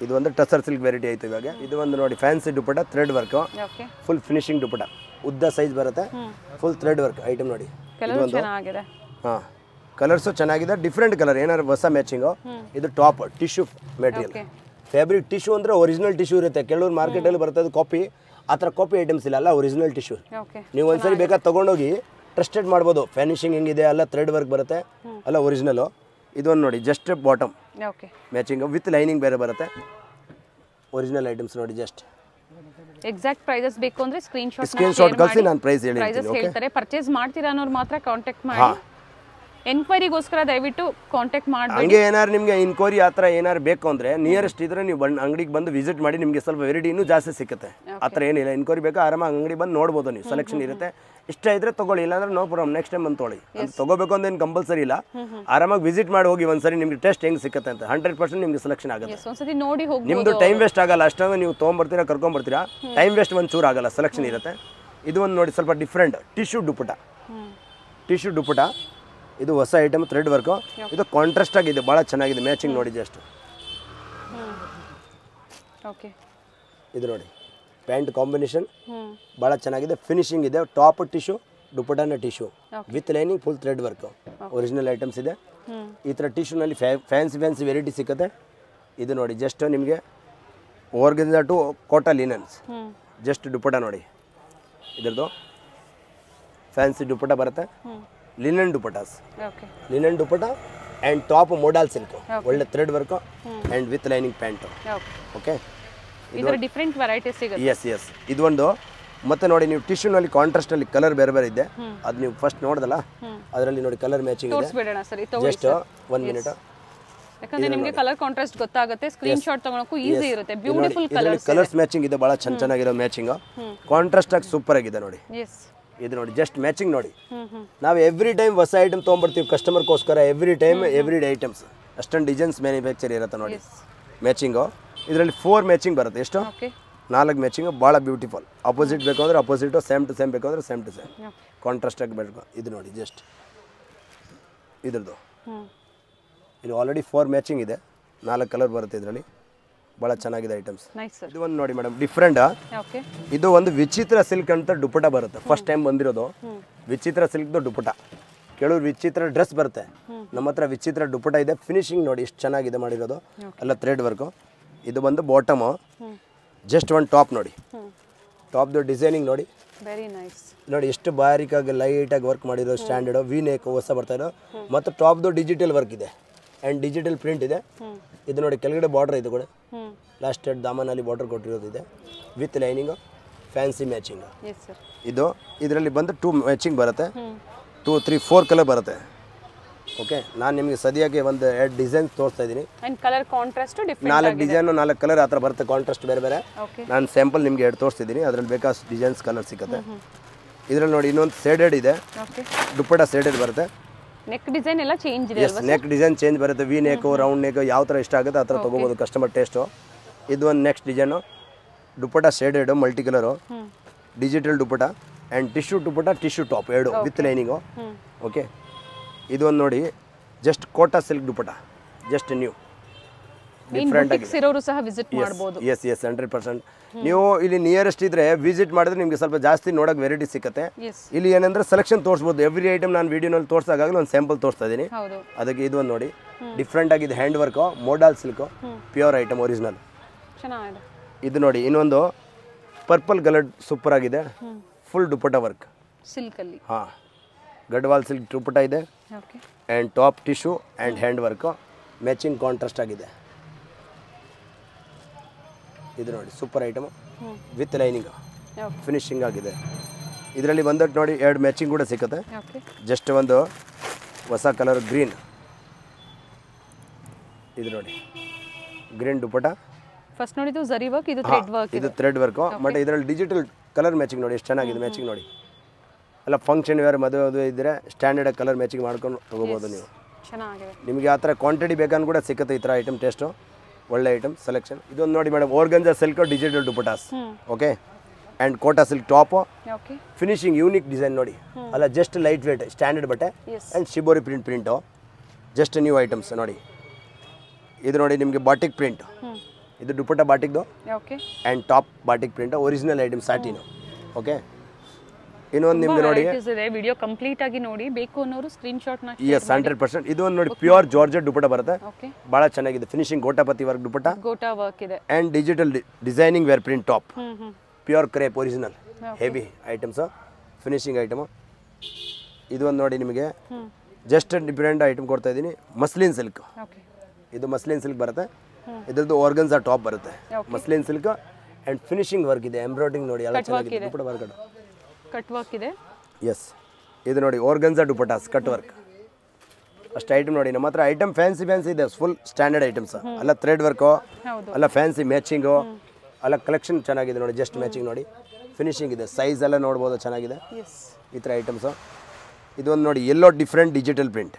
ಇದು ಒಂದು ಟಸರ್ ಸಿಲ್ಕ್ ವೆರೈಟಿ ಆಯ್ತು ಇವಾಗ ಇದು ಒಂದು ನೋಡಿ fancy dupatta thread work full finishing dupatta ಉದ್ದ ಸೈಜ್ ಬರುತ್ತೆ ಫುಲ್ ಥ್ರೆಡ್ ವರ್ಕ್ ಐಟಮ್ ನೋಡಿ ಹಾಂ ಕಲರ್ಸು ಚೆನ್ನಾಗಿದೆ ಡಿಫ್ರೆಂಟ್ ಕಲರ್ ಏನಾದ್ರು ಹೊಸ ಮ್ಯಾಚಿಂಗು ಇದು top tissue material fabric tissue ಅಂದರೆ ಒರಿಜಿನಲ್ ಟಿಶ್ಯೂ ಇರುತ್ತೆ ಕೆಲವರು ಮಾರ್ಕೆಟಲ್ಲಿ ಬರ್ತದೆ ಕಾಪಿ ಆ ಥರ ಕಾಪಿ ಐಟಮ್ಸ್ ಇಲ್ಲ ಅಲ್ಲ ಒರಿಜಿನಲ್ ಟಿಶ್ಯೂ ನೀವು ಒಂದ್ಸರಿ ಬೇಕಾದ್ರೆ ತೊಗೊಂಡೋಗಿ ಟ್ರಸ್ಟೆಡ್ ಮಾಡ್ಬೋದು ಫಿನಿಶಿಂಗ್ ಹೆಂಗಿದೆ ಅಲ್ಲ ಥ್ರೆಡ್ ವರ್ಕ್ ಬರುತ್ತೆ ಅಲ್ಲ ಒರಿಜಿನಲ್ಲು ಇದೊಂದು ನೋಡಿ just bottom matching with lining ಬೇರೆ ಬರುತ್ತೆ ಒರಿಜಿನಲ್ ಐಟಮ್ಸ್ ನೋಡಿ ಜಸ್ಟ್ ಎಕ್ಸಾಕ್ಟ್ ಪ್ರೈಸಸ್ ಬೇಕು ಅಂದ್ರೆ ಸ್ಕ್ರೀನ್ ಶಾಟ್ ಸ್ಕ್ರೀನ್ ಶಾಟ್ ಕಳಿಸಿ ನಾನು ಪ್ರೈಸ್ ಹೇಳ್ತೀನಿ ಪ್ರೈಸಸ್ ಹೇಳ್ತಾರೆ ಪರ್ಚೇಸ್ ಮಾಡ್ತೀರಾ ಅನ್ನೋರು ಮಾತ್ರ ಕಾಂಟ್ಯಾಕ್ಟ್ ಮಾಡಿ ಎನ್ಕ್ವೈರಿಗೋಸ್ಕರ ದಯವಿಟ್ಟು ಕಾಂಟ್ಯಾಕ್ಟ್ ಮಾಡಿ ಹಂಗೆ ಏನಾರು ನಿಮಗೆ ಇನ್ಕ್ವೈರಿ ಆ ಥರ ಏನಾರು ಬೇಕು ಅಂದರೆ ನಿಯರೆಸ್ಟ್ ಇದ್ರೆ ನೀವು ಬಂದು ಅಂಗಡಿಗೆ ಬಂದು ವಿಸಿಟ್ ಮಾಡಿ ನಿಮಗೆ ಸ್ವಲ್ಪ ವೆರೈಟಿ ಇನ್ನೂ ಜಾಸ್ತಿ ಸಿಗುತ್ತೆ ಆ ಥರ ಏನಿಲ್ಲ ಎನ್ಕ್ವೈರಿ ಬೇಕು ಆರಾಮಾಗಿ ಅಂಗಡಿ ಬಂದು ನೋಡ್ಬೋದು ನೀವು ಸೆಲೆಕ್ಷನ್ ಇರುತ್ತೆ ಇಷ್ಟ ಇದ್ರೆ ತಗೊಳ್ಳಿ ಇಲ್ಲಾಂದ್ರೆ ನೋ ಪ್ರಾಬ್ಲಮ್ ನೆಕ್ಸ್ಟ್ ಟೈಮ್ ಬಂದು ತೊಗೊಳ್ಳಿ ತಗೋಬೇಕು ಅಂತ ಏನು ಕಂಪಲ್ಸರಿ ಇಲ್ಲ ಆರಾಮಾಗಿ ವಿಸಿಟ್ ಮಾಡಿ ಹೋಗಿ ಒಂದ್ಸರಿ ನಿಮ್ಗೆ ಟೆಸ್ಟ್ ಹೆಂಗೆ ಸಿಗುತ್ತೆ ಅಂತ ಹಂಡ್ರೆಡ್ ಪರ್ಸೆಂಟ್ ನಿಮ್ಗೆ ಸೆಲೆಕ್ಷನ್ ಆಗುತ್ತೆ ನೋಡಿ ನಿಮ್ದು ಟೈಮ್ ವೇಸ್ಟ್ ಆಗಲ್ಲ ಅಷ್ಟೊಂದು ನೀವು ತೊಗೊಂಬರ್ತೀರಾ ಕರ್ಕೊಂಬರ್ತೀರಾ ಟೈಮ್ ವೇಸ್ಟ್ ಒಂದು ಚೂರು ಆಗಲ್ಲ ಸೆಲೆಕ್ಷನ್ ಇರುತ್ತೆ ಇದು ಒಂದು ನೋಡಿ ಸ್ವಲ್ಪ different tissue dupatta tissue dupatta ಇದು ಹೊಸ ಐಟಮ್ ಥ್ರೆಡ್ ವರ್ಕು ಇದು ಕಾಂಟ್ರಾಸ್ಟ್ ಆಗಿದೆ ಭಾಳ ಚೆನ್ನಾಗಿದೆ ಮ್ಯಾಚಿಂಗ್ ನೋಡಿ ಅಷ್ಟು ಓಕೆ ಇದು ನೋಡಿ ಪ್ಯಾಂಟ್ ಕಾಂಬಿನೇಷನ್ ಭಾಳ ಚೆನ್ನಾಗಿದೆ ಫಿನಿಶಿಂಗ್ ಇದೆ ಟಾಪ್ ಟಿಶ್ಯೂ ದುಪಟಾನ tissue with lining full thread work original items ಇದೆ ಈ ಥರ ಟಿಶ್ಯೂನಲ್ಲಿ ಫ್ಯಾನ್ಸಿ ಫ್ಯಾನ್ಸಿ ವೆರೈಟಿ ಸಿಕ್ಕತ್ತೆ ಇದು ನೋಡಿ ಜಸ್ಟ್ ನಿಮಗೆ ಓರ್ಗಿಂದ to Kota linens just dupatta ನೋಡಿ ಇದರದು ಫ್ಯಾನ್ಸಿ ದುಪಟ ಬರುತ್ತೆ linen dupattas linen dupatta and top modal silk ಒಳ್ಳೆ thread work and with lining pant okay different variety ಸಿಗುತ್ತೆ ಎಸ್ ಎಸ್ ಇದೊಂದು ಮತ್ತೆ ನೋಡಿ ನೀವು ಟಿಶ್ಯೂನಲ್ಲಿ ಅಲ್ಲಿ ಕಲರ್ ಬೇರೆ ಬೇರೆ ಇದೆ ಅದು ನೀವು ಫಸ್ಟ್ ನೋಡಿದಲ್ಲ ಅದರಲ್ಲಿ ನೋಡಿ ಕಲರ್ ಮ್ಯಾಚಿಂಗ್ ಇದೆ ಜಸ್ಟ್ ಒನ್ ಮಿನಿಟ್ ಯಾಕಂದ್ರೆ ನಿಮಗೆ ಕಲರ್ ಕಾಂಟ್ರಾಸ್ಟ್ ಗೊತ್ತಾಗುತ್ತೆ ಸ್ಕ್ರೀನ್ ಶಾಟ್ ತಗೊಳಕ್ಕೂ ಈಸಿ ಇರುತ್ತೆ ಬ್ಯೂಟಿಫುಲ್ ಕಲರ್ಸ್ ಕಲರ್ಸ್ ಮ್ಯಾಚಿಂಗ್ ಇದೆ ಬಹಳ ಚೆನ್ನಾಗಿರೋ ಮ್ಯಾಚಿಂಗ್ ಕಾಂಟ್ರಾಸ್ಟ್ ಆಗಿ ಸೂಪರ್ ಆಗಿದೆ ನೋಡಿ ಇದು ನೋಡಿ ಜಸ್ಟ್ ಮ್ಯಾಚಿಂಗ್ ನೋಡಿ ನಾವು ಎವ್ರಿ ಟೈಮ್ ಹೊಸ ಐಟಮ್ ತೊಗೊಂಡ್ಬರ್ತೀವಿ ಕಸ್ಟಮರ್ಗೋಸ್ಕರ every time every day items ಅಷ್ಟೊಂದು ಡಿಸೈನ್ಸ್ ಮ್ಯಾನುಫ್ಯಾಕ್ಚರ್ ಇರುತ್ತೆ ನೋಡಿ ಮ್ಯಾಚಿಂಗು ಇದರಲ್ಲಿ ಫೋರ್ ಮ್ಯಾಚಿಂಗ್ ಬರುತ್ತೆ ಎಷ್ಟು ನಾಲ್ಕು ಮ್ಯಾಚಿಂಗು ಭಾಳ ಬ್ಯೂಟಿಫುಲ್ ಅಪೋಸಿಟ್ ಬೇಕಂದ್ರೆ ಅಪೋಸಿಟು ಸೇಮ್ ಟು ಸೇಮ್ ಬೇಕಂದ್ರೆ ಸೇಮ್ ಟು ಸೇಮ್ ಕಾಂಟ್ರಾಸ್ಟ್ ಬೇಕು ಇದು ನೋಡಿ ಜಸ್ಟ್ ಇದ್ರದ್ದು ಇಲ್ಲಿ ಆಲ್ರೆಡಿ ಫೋರ್ ಮ್ಯಾಚಿಂಗ್ ಇದೆ ನಾಲ್ಕು ಕಲರ್ ಬರುತ್ತೆ ಇದರಲ್ಲಿ ಬಹಳ ಚೆನ್ನಾಗಿದೆ ಐಟಮ್ಸ್ ಇದು ಒಂದು ನೋಡಿ ಮೇಡಮ್ ಡಿಫ್ರೆಂಟ್ ಇದು ಒಂದು ವಿಚಿತ್ರ ಸಿಲ್ಕ್ ಅಂತ ದುಪಟ ಬರುತ್ತೆ ಫಸ್ಟ್ ಟೈಮ್ ಬಂದಿರೋದು ವಿಚಿತ್ರ ಸಿಲ್ಕ್ದು ದುಪಟ ಕೆಲವರು ವಿಚಿತ್ರ ಡ್ರೆಸ್ ಬರುತ್ತೆ ನಮ್ಮ ಹತ್ರ ವಿಚಿತ್ರ ದುಪಟ ಇದೆ ಫಿನಿಶಿಂಗ್ ನೋಡಿ ಎಷ್ಟು ಚೆನ್ನಾಗಿದೆ ಮಾಡಿರೋದು ಎಲ್ಲ ಥ್ರೆಡ್ ವರ್ಕು ಇದು ಬಂದು ಬಾಟಮು ಜಸ್ಟ್ ಒಂದು ಟಾಪ್ ನೋಡಿ ಟಾಪ್ದು ಡಿಸೈನಿಂಗ್ ನೋಡಿ ನೋಡಿ ಎಷ್ಟು ಬಾರಿಕಾಗಿ ಲೈಟಾಗಿ ವರ್ಕ್ ಮಾಡಿರೋ ಸ್ಟ್ಯಾಂಡರ್ಡು ವಿ ನೇಕ್ ಹೊಸ ಬರ್ತಾ ಇರೋ ಮತ್ತು ಟಾಪ್ದು ಡಿಜಿಟಲ್ ವರ್ಕ್ ಇದೆ ಆ್ಯಂಡ್ ಡಿಜಿಟಲ್ ಪ್ರಿಂಟ್ ಇದೆ ಇದು ನೋಡಿ ಕೆಳಗಡೆ ಬಾರ್ಡರ್ ಇದೆ ಕೂಡ ಲಾಸ್ಟ್ ದಾಮನಲ್ಲಿ ಬಾರ್ಡರ್ ಕೊಟ್ಟಿರೋದಿದೆ ವಿತ್ ಲೈನಿಂಗು ಫ್ಯಾನ್ಸಿ ಮ್ಯಾಚಿಂಗ್ ಇದು ಇದರಲ್ಲಿ ಬಂದು ಟೂ ಮ್ಯಾಚಿಂಗ್ ಬರುತ್ತೆ ಟೂ ತ್ರೀ ಫೋರ್ ಕಲರ್ ಬರುತ್ತೆ ಓಕೆ ನಾನು ನಿಮಗೆ ಸದ್ಯಕ್ಕೆ ಒಂದು ಎರಡು ಡಿಸೈನ್ ತೋರಿಸ್ತಾ ಇದ್ದೀನಿ ನಾಲ್ಕು ಡಿಸೈನು ನಾಲ್ಕು ಕಲರ್ ಆ ಥರ ಬರುತ್ತೆ ಕಾಂಟ್ರಾಸ್ಟ್ ಬೇರೆ ಬೇರೆ ನಾನು ಸ್ಯಾಂಪಲ್ ನಿಮಗೆ ಎರಡು ತೋರಿಸ್ತಿದ್ದೀನಿ ಅದರಲ್ಲಿ ಬೇಕಾದಷ್ಟು ಡಿಸೈನ್ಸ್ ಕಲರ್ ಸಿಗುತ್ತೆ ಇದರಲ್ಲಿ ನೋಡಿ ಇನ್ನೊಂದು ಸೇಡೆಡ್ ಇದೆ ದುಪ್ಪಟ ಸೇಡೆಡ್ ಬರುತ್ತೆ ನೆಕ್ ಡಿಸೈನ್ ಎಲ್ಲ ಚೇಂಜ್ ಇದೆ ನೆಕ್ ಡಿಸೈನ್ ಚೇಂಜ್ ಬರುತ್ತೆ ವಿ ನೆಕ್ ರೌಂಡ್ ನೆಕ್ ಯಾವ ಥರ ಇಷ್ಟ ಆಗುತ್ತೆ ಆ ಥರ ತೊಗೋಬೋದು ಕಸ್ಟಮರ್ ಟೇಸ್ಟು ಇದು ಒಂದು next design dupatta sided multi colour digital dupatta and tissue dupatta tissue top ಎರಡು ವಿತ್ ಲೈನಿಂಗು ಓಕೆ ಇದು ಒಂದು ನೋಡಿ just Kota silk dupatta just new different ಇರೋರು ಸಹ ಮಾಡಬಹುದು ಎಸ್ ಎಸ್ ಹಂಡ್ರೆಡ್ ಪರ್ಸೆಂಟ್ ನೀವು ಇಲ್ಲಿ ನಿಯರೆಸ್ಟ್ ಇದ್ರೆ ವಿಸಿಟ್ ಮಾಡಿದ್ರೆ ನಿಮಗೆ ಸ್ವಲ್ಪ ಜಾಸ್ತಿ ನೋಡೋಕೆ ವೆರೈಟಿ ಸಿಕ್ಕತ್ತೆ ಇಲ್ಲಿ ಏನಂದ್ರೆ ಸೆಲೆಕ್ಷನ್ ತೋರಿಸಬಹುದು ಎವ್ರಿ ಐಟಮ್ ನಾನು ವಿಡಿಯೋನಲ್ಲಿ ತೋರಿಸಾಗಲೂ ಒಂದು ಸ್ಯಾಂಪಲ್ ತೋರಿಸ್ತಾ ಇದ್ದೀನಿ ಅದಕ್ಕೆ ಇದು ಒಂದು ನೋಡಿ ಡಿಫ್ರೆಂಟ್ ಆಗಿದೆ hand work modal silk pure item original ಇದು ನೋಡಿ ಇನ್ನೊಂದು ಪರ್ಪಲ್ ಕಲರ್ ಸೂಪರ್ ಆಗಿದೆ ಫುಲ್ ದುಪಟ ವರ್ಕ್ ಸಿಲ್ಕಲ್ಲಿ ಹಾಂ ಗಡ್ವಾಲ್ ಸಿಲ್ಕ್ ದುಪಟ ಇದೆ and top tissue and hand work matching contrast ಆಗಿದೆ ಇದು ನೋಡಿ super item with lining finishing ಆಗಿದೆ ಇದರಲ್ಲಿ ಬಂದಟ್ಟು ನೋಡಿ ಎರಡು ಮ್ಯಾಚಿಂಗ್ ಕೂಡ ಸಿಕ್ಕುತ್ತೆ ಜಸ್ಟ್ ಒಂದು ಹೊಸ ಕಲರ್ ಗ್ರೀನ್ ಇದು ನೋಡಿ ಗ್ರೀನ್ ದುಪಟ ಫಸ್ಟ್ ನೋಡಿದ್ದು ಜರಿ ವರ್ಕ್ ಇದು ಥ್ರೆಡ್ ವರ್ಕ್ ಇದು ಥ್ರೆಡ್ ವರ್ಕ್ ಬಟ್ ಇದರಲ್ಲಿ ಡಿಜಿಟಲ್ ಕಲರ್ ಮ್ಯಾಚಿಂಗ್ ನೋಡಿ ಎಷ್ಟು ಚೆನ್ನಾಗಿದೆ ಮ್ಯಾಚಿಂಗ್ ನೋಡಿ ಎಲ್ಲ ಫಂಕ್ಷನ್ ವೇರ್ ಮದುವೆ ಅದು ಇದ್ದರೆ ಸ್ಟ್ಯಾಂಡರ್ಡ್ ಕಲರ್ ಮ್ಯಾಚಿಂಗ್ ಮಾಡ್ಕೊಂಡು ತೊಗೋಬೋದು ನೀವು ನಿಮಗೆ ಆ ಥರ ಕ್ವಾಂಟಿಟಿ ಬೇಕಂದ್ರೂ ಕೂಡ ಸಿಕ್ಕುತ್ತೆ ಈ ಥರ ಐಟಮ್ ಟೇಸ್ಟು ಒಳ್ಳೆ ಐಟಮ್ ಸೆಲೆಕ್ಷನ್ ಇದೊಂದು ನೋಡಿ madam organza silk digital dupattas okay and Kota silk top finishing unique design ನೋಡಿ ಅಲ್ಲ ಜಸ್ಟ್ ಲೈಟ್ ವೇಟ್ ಸ್ಟ್ಯಾಂಡರ್ಡ್ ಬಟ್ಟೆ and shibori print print just new items ನೋಡಿ ಇದು ನೋಡಿ ನಿಮಗೆ ಬಾಟಿಕ್ ಪ್ರಿಂಟ್ ಇದು ದುಪಟ್ಟ ಬಾಟಿಕ್ದು and top batik print original item satin okay ಇನ್ನೊಂದು ನಿಮ್ಗೆ ನೋಡಿ ವಿಡಿಯೋ ಕಂಪ್ಲೀಟ್ ಆಗಿ ನೋಡಿ ಬೇಕು ಅನ್ನೋರು screenshot yes hundred percent ಇದು ಒಂದು ನೋಡಿ ಪ್ಯೂರ್ ಜಾರ್ಜೆಟ್ ದುಪಟ ಬರುತ್ತೆ ಬಹಳ ಚೆನ್ನಾಗಿದೆ finishing gota patti work dupatta gota work ಇದೆ and digital designing wear print top pure crepe original heavy items finishing item ಇದು ಒಂದು ನೋಡಿ ನಿಮಗೆ ಜಸ್ಟ್ ಡಿಫ್ರೆಂಟ್ ಐಟಮ್ ಕೊಡ್ತಾ ಇದ್ದೀನಿ ಮಸ್ಲಿನ್ ಸಿಲ್ಕ್ ಇದು ಮಸ್ಲಿನ್ ಸಿಲ್ಕ್ ಬರುತ್ತೆ ಇದ್ರದ್ದು ಆರ್ಗನ್ಸ್ ಟಾಪ್ ಬರುತ್ತೆ muslin silk and finishing work ಇದೆ ಎಂಬ್ರಾಯ್ಡಿಂಗ್ ನೋಡಿ ಎಲ್ಲ ಚೆನ್ನಾಗಿದೆ dupatta work cut work yes ಎಸ್ ಇದು ನೋಡಿ ಆರ್ಗನ್ಸಾ ಡುಪಟಾಸ್ ಕಟ್ ವರ್ಕ್ ಅಷ್ಟು ಐಟಮ್ ನೋಡಿ ನಮ್ಮ ಹತ್ರ ಐಟಮ್ ಫ್ಯಾನ್ಸಿ ಫ್ಯಾನ್ಸಿ ಇದೆ ಫುಲ್ ಸ್ಟ್ಯಾಂಡರ್ಡ್ ಐಟಮ್ಸ್ ಅಲ್ಲ ಥ್ರೆಡ್ ವರ್ಕು ಅಲ್ಲ ಫ್ಯಾನ್ಸಿ ಮ್ಯಾಚಿಂಗು ಅಲ್ಲ ಕಲೆಕ್ಷನ್ ಚೆನ್ನಾಗಿದೆ ನೋಡಿ ಜಸ್ಟ್ ಮ್ಯಾಚಿಂಗ್ ನೋಡಿ ಫಿನಿಶಿಂಗ್ ಇದೆ ಸೈಜ್ ಎಲ್ಲ ನೋಡ್ಬೋದು ಚೆನ್ನಾಗಿದೆ ಈ ಥರ ಐಟಮ್ಸು ಇದೊಂದು ನೋಡಿ ಎಲ್ಲೋ different digital print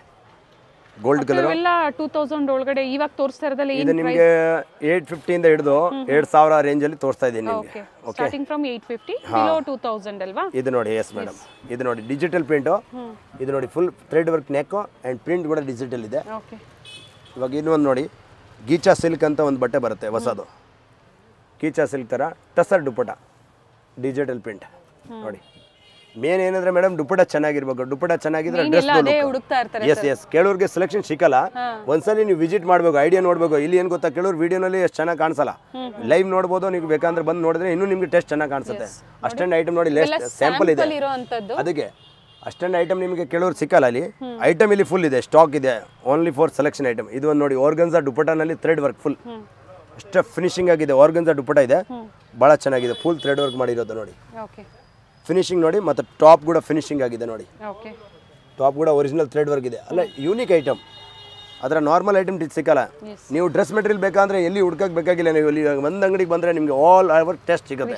gold colour ಎಲ್ಲ ಟೂ ತೌಸಂಡ್ ಒಳಗಡೆ ಇವಾಗ ತೋರಿಸ್ತಾ ಇರೋದಲ್ಲ ಇದು ನಿಮಗೆ ಏಟ್ ಫಿಫ್ಟಿಯಿಂದ ಹಿಡಿದು ಏಟ್ ಸಾವಿರ ರೇಂಜಲ್ಲಿ ತೋರಿಸ್ತಾ ಇದ್ದೀನಿ ನಿಮಗೆ okay starting from eight fifty below two ಅಲ್ವಾ ಇದು ನೋಡಿ ಎಸ್ ಮೇಡಮ್ ಇದು ನೋಡಿ ಡಿಜಿಟಲ್ ಪ್ರಿಂಟು ಇದು ನೋಡಿ full thread work neck and print ಕೂಡ ಡಿಜಿಟಲ್ ಇದೆ ಓಕೆ ಇವಾಗ ಇನ್ನೊಂದು ನೋಡಿ ಗೀಚಾ ಸಿಲ್ಕ್ ಅಂತ ಒಂದು ಬಟ್ಟೆ ಬರುತ್ತೆ ಹೊಸದು ಗೀಚಾ ಸಿಲ್ಕ್ ಥರ ಟಸರ್ ದುಪ್ಪಟ ಡಿಜಿಟಲ್ ಪ್ರಿಂಟ್ ನೋಡಿ ಮೇನ್ ಏನಂದ್ರೆ ಮೇಡಮ್ ದುಪ್ಪಟ ಚೆನ್ನಾಗಿರ್ಬೇಕು ದುಪ್ಪಟ ಚೆನ್ನಾಗಿದ್ರೆ ಡ್ರೆಸ್ ಎಸ್ ಎಸ್ ಕೆಲವ್ರಿಗೆ ಸೆಲೆಕ್ಷನ್ ಸಿಕ್ಕಲ್ಲ ಒಂದ್ಸಲಿ ನೀವು ವಿಸಿಟ್ ಮಾಡ್ಬೇಕು ಐಡಿಯಾ ನೋಡ್ಬೇಕು ಇಲ್ಲಿ ಏನ್ ಗೊತ್ತಾ ಕೆಲವ್ರು ವಿಡಿಯೋನಲ್ಲಿ ಎಷ್ಟು ಚೆನ್ನಾಗಿ ಕಾಣಿಸಲ್ಲ ಲೈವ್ ನೋಡ್ಬೋದು ನೀವು ಬೇಕಂದ್ರೆ ಬಂದು ನೋಡಿದ್ರೆ ಇನ್ನು ನಿಮ್ಗೆ ಟೆಸ್ಟ್ ಚೆನ್ನಾಗಿ ಕಾಣಿಸುತ್ತೆ ಅಷ್ಟೆಂಡ್ ಐಟಮ್ ನೋಡಿ ಲೇಸ್ಟ್ ಸ್ಯಾಂಪಲ್ ಇದೆ ಅದಕ್ಕೆ ಅಷ್ಟೆಂಡ್ ಐಟಮ್ ನಿಮಗೆ ಕೇಳೋರು ಸಿಕ್ಕಲ್ಲ ಅಲ್ಲಿ ಐಟಮ್ ಇಲ್ಲಿ ಫುಲ್ ಇದೆ ಸ್ಟಾಕ್ ಇದೆ ಓನ್ಲಿ ಫಾರ್ ಸೆಲೆಕ್ಷನ್ ಐಟಮ್ ಇದು ಒಂದು ನೋಡಿ ಆರ್ಗನ್ಸಾ ದುಪ್ಪಟನಲ್ಲಿ ಥ್ರೆಡ್ ವರ್ಕ್ ಫುಲ್ ಅಷ್ಟೇ ಫಿನಿಶಿಂಗ್ ಆಗಿದೆ ಆರ್ಗನ್ಸಾ ದುಪ್ಪಟ ಇದೆ ಭಾಳ ಚೆನ್ನಾಗಿದೆ ಫುಲ್ ಥ್ರೆಡ್ ವರ್ಕ್ ಮಾಡಿರೋದು ನೋಡಿ ಫಿನಿಶಿಂಗ್ ನೋಡಿ ಮತ್ತು ಟಾಪ್ ಕೂಡ ಫಿನಿಶಿಂಗ್ ಆಗಿದೆ ನೋಡಿ ಟಾಪ್ ಕೂಡ ಒರಿಜಿನಲ್ ಥ್ರೆಡ್ ವರ್ಕ್ ಇದೆ ಅಲ್ಲ ಯೂನಿಕ್ ಐಟಮ್ ಅದರ ನಾರ್ಮಲ್ ಐಟಮ್ ಸಿಕ್ಕಲ್ಲ ನೀವು ಡ್ರೆಸ್ ಮೆಟೀರಿಯಲ್ ಬೇಕಂದ್ರೆ ಎಲ್ಲಿ ಹುಡ್ಕಕ್ಕೆ ಬೇಕಾಗಿಲ್ಲ ನೀವು ಇಲ್ಲಿ ಒಂದು ಅಂಗಡಿಗೆ ಬಂದರೆ ನಿಮಗೆ ಆಲ್ ಅವರ್ ಟೆಸ್ಟ್ ಸಿಗುತ್ತೆ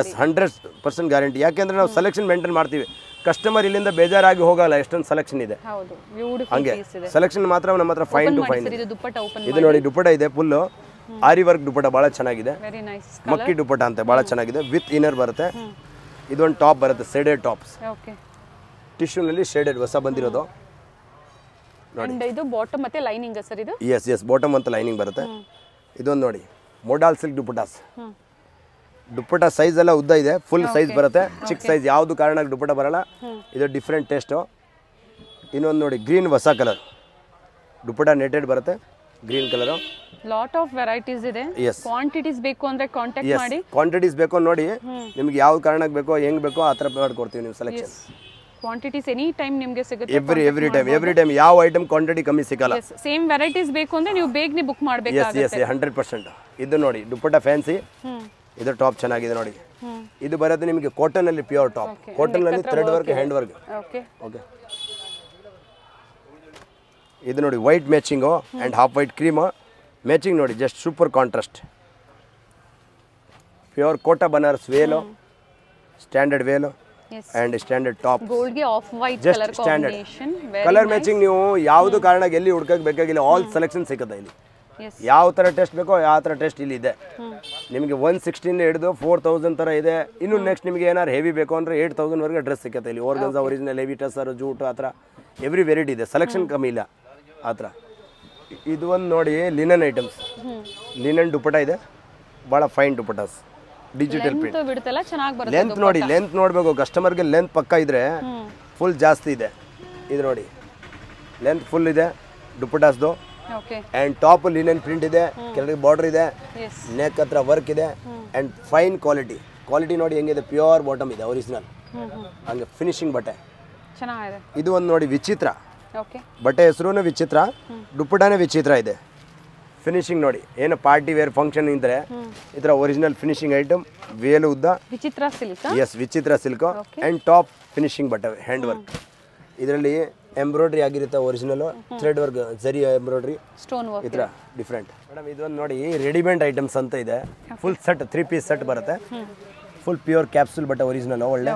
ಎಸ್ ಹಂಡ್ರೆಡ್ ಪರ್ಸೆಂಟ್ ಗ್ಯಾರಂಟಿ ಯಾಕೆಂದ್ರೆ ನಾವು ಸೆಲೆಕ್ಷನ್ ಮೇಂಟೈನ್ ಮಾಡ್ತೀವಿ ಕಸ್ಟಮರ್ ಇಲ್ಲಿಂದ ಬೇಜಾರಾಗಿ ಹೋಗಲ್ಲ ಎಷ್ಟೊಂದು ಸೆಲೆಕ್ಷನ್ ಇದೆ ಹಂಗೆ ಸೆಲೆಕ್ಷನ್ ಮಾತ್ರ ನಮ್ಮ ಹತ್ರ ಫೈನ್ ಟು ಫೈನ್ ಇದು ನೋಡಿ ದುಪ್ಪಟ ಇದೆ ಫುಲ್ಲು ಆರಿ ವರ್ಕ್ ದುಪ್ಪಟ ಭಾಳ ಚೆನ್ನಾಗಿದೆ ಮಕ್ಕಿ ದುಪ್ಪಟ ಅಂತ ಭಾಳ ಚೆನ್ನಾಗಿದೆ ವಿತ್ ಇನ್ನರ್ ಬರುತ್ತೆ ಇದೊಂದು ಟಾಪ್ ಬರುತ್ತೆ ಶೇಡೆಡ್ ಟಾಪ್ಸ್ ಟಿಶ್ಯೂನಲ್ಲಿ ಶೇಡೆಡ್ ಹೊಸ ಬಂದಿರೋದು ನೋಡಿ ಇದು ಬಾಟಮ್ ಮತ್ತೆ ಲೈನಿಂಗ್ ಸರ್ ಇದು ಎಸ್ ಎಸ್ ಬಾಟಮ್ ಅಂತ ಲೈನಿಂಗ್ ಬರುತ್ತೆ ಇದೊಂದು ನೋಡಿ modal silk dupattas dupatta size ಎಲ್ಲ ಉದ್ದ ಇದೆ ಫುಲ್ ಸೈಜ್ ಬರುತ್ತೆ ಚಿಕ್ಕ ಸೈಜ್ ಯಾವುದು ಕಾರಣಕ್ಕೆ ದುಪ್ಪಟ ಬರಲ್ಲ ಇದು ಡಿಫ್ರೆಂಟ್ ಟೇಸ್ಟು ಇನ್ನೊಂದು ನೋಡಿ ಗ್ರೀನ್ ಹೊಸ ಕಲರ್ ದುಪ್ಪಟ ನೆಟೆಡ್ ಬರುತ್ತೆ green colour lot of varieties ಇದೆ ಕ್ವಾಂಟಿಟೀಸ್ ಬೇಕು ಅಂದ್ರೆ ಕಾಂಟ್ಯಾಕ್ಟ್ ಮಾಡಿ ಕ್ವಾಂಟಿಟೀಸ್ ಬೇಕು ನೋಡಿ ನಿಮ್ಗೆ ಯಾವ ಕಾರಣಕ್ಕೆ ಬೇಕೋ ಹೆಂಗ್ ಬೇಕೋ ಆ ತರ ಕೊಡ್ತೀವಿ ನೀವು ಸೆಲೆಕ್ಷನ್ ಕ್ವಾಂಟಿಟೀಸ್ ಎನಿ ಟೈಮ್ ನಿಮಗೆ ಸಿಗುತ್ತೆ every every time every time ಯಾವ ಐಟಮ್ ಕ್ವಾಂಟಿಟಿ ಕಮ್ಮಿ ಸಿಗಲ್ಲ ಸೇಮ್ ವೆರೈಟೀಸ್ ಬೇಕು ಅಂದ್ರೆ ನೀವು ಬೇಗನೆ ಬುಕ್ ಮಾಡಬೇಕಾಗುತ್ತೆ ಎಸ್ ಎಸ್ 100% ಇದು ನೋಡಿ ದುಪ್ಪಟ್ಟ ಫ್ಯಾನ್ಸಿ ಇದು ಟಾಪ್ ಚೆನ್ನಾಗಿದೆ ನೋಡಿ ಇದು ಬರೋದು ನಿಮಗೆ ಕಾಟನ್ ಅಲ್ಲಿ ಪ್ಯೂರ್ ಟಾಪ್ ಕಾಟನ್ ಅಲ್ಲಿ thread work hand work okay okay ಇದು ನೋಡಿ white matching and half white cream matching ನೋಡಿ just super contrast pure Kota Banaras ವೇಲು ಸ್ಟ್ಯಾಂಡರ್ಡ್ ವೇಲು and standard top just standard colour matching ನೀವು hmm. ಯಾವುದು ಕಾರಣ ಎಲ್ಲಿ ಹುಡ್ಕಕ್ಕೆ ಬೇಕಾಗಿಲ್ಲ ಆಲ್ ಸೆಲೆಕ್ಷನ್ ಸಿಗುತ್ತೆ ಇಲ್ಲಿ ಯಾವ ಥರ ಟೆಸ್ಟ್ ಬೇಕೋ ಯಾವ ಥರ ಟೆಸ್ಟ್ ಇಲ್ಲಿ ಇದೆ ನಿಮಗೆ ಒನ್ ಸಿಕ್ಸ್ಟಿಂದ ಹಿಡಿದು ಫೋರ್ ತೌಸಂಡ್ ಥರ ಇದೆ ಇನ್ನು ನೆಕ್ಸ್ಟ್ ನಿಮಗೆ ಏನಾರು ಹೆವಿ ಬೇಕು ಅಂದರೆ ಏಯ್ಟ್ ತೌಸಂಡ್ವರೆಗೆ ಡ್ರೆಸ್ ಸಿಕ್ಕತ್ತೆ ಇಲ್ಲಿ ಓರ್ಗನ್ಸ್ ಒರಿಜಿನಲ್ ಹೆವಿ ಟೆಸ್ಸರು ಜೂಟು ಆ ಥರ ಎವ್ರಿ ವೆರೈಟಿ ಇದೆ ಸೆಲೆಕ್ಷನ್ ಕಮ್ಮಿ ಇಲ್ಲ ಆ ಇದು ಒಂದು ನೋಡಿ ಲಿನನ್ ಐಟಮ್ಸ್ ಲಿನನ್ ದುಪ್ಪಟ ಇದೆ ಭಾಳ ಫೈನ್ ದುಪಟಾಸ್ ಡಿಜಿಟಲ್ ಲೆಂತ್ ನೋಡಿ ಲೆಂತ್ ನೋಡಬೇಕು ಕಸ್ಟಮರ್ಗೆ ಲೆಂತ್ ಪಕ್ಕ ಇದ್ರೆ ಫುಲ್ ಜಾಸ್ತಿ ಇದೆ ಇದು ನೋಡಿ ಲೆಂತ್ ಫುಲ್ ಇದೆ ದುಪ್ಪಟಾಸ್ದು ಆ್ಯಂಡ್ ಟಾಪ್ ಲಿನನ್ ಪ್ರಿಂಟ್ ಇದೆ ಕೆಳಗೆ ಬಾರ್ಡರ್ ಇದೆ ನೆಕ್ ಹತ್ರ ವರ್ಕ್ ಇದೆ ಆ್ಯಂಡ್ ಫೈನ್ ಕ್ವಾಲಿಟಿ ಕ್ವಾಲಿಟಿ ನೋಡಿ ಹೆಂಗಿದೆ ಪ್ಯೂರ್ ಬಾಟಮ್ ಇದೆ ಒರಿಜಿನಲ್ ಹಂಗೆ ಫಿನಿಶಿಂಗ್ ಬಟ್ಟೆ ಇದು ಒಂದು ನೋಡಿ ವಿಚಿತ್ರ ಬಟ್ಟೆ ಹೆಸರು ವಿಚಿತ್ರ ದುಪ್ಪಟಾನೇ ವಿಚಿತ್ರ ಇದೆ ಫಿನಿಶಿಂಗ್ ನೋಡಿ ಏನು ಪಾರ್ಟಿ ವೇರ್ ಫಂಕ್ಷನ್ ಇದ್ರೆ ಈ ತರ ಒರಿಜಿನಲ್ ಫಿನಿಶಿಂಗ್ ಐಟಮ್ ವೇಲು ಉದ್ದ ವಿಚಿತ್ರ ಸಿಲ್ಕ್ ಎಸ್ ವಿಚಿತ್ರ ಸಿಲ್ಕ್ ಅಂಡ್ ಟಾಪ್ ಫಿನಿಶಿಂಗ್ ಬಟ್ಟೆ ಹ್ಯಾಂಡ್ ವರ್ಕ್ ಇದರಲ್ಲಿ ಎಂಬ್ರಾಯ್ಡ್ರಿ ಆಗಿರುತ್ತೆ original thread work zari embroidery stone work ಈ ಥರ ಡಿಫ್ರೆಂಟ್ ಮೇಡಮ್ ಇದೊಂದು ನೋಡಿ ರೆಡಿಮೇಡ್ ಐಟಮ್ಸ್ ಅಂತ ಇದೆ full set three piece set ಬರುತ್ತೆ ಫುಲ್ ಪ್ಯೂರ್ ಕ್ಯಾಪ್ಸೂಲ್ ಬಟ್ಟೆ ಒರಿಜಿನಲ್ ಒಳ್ಳೆ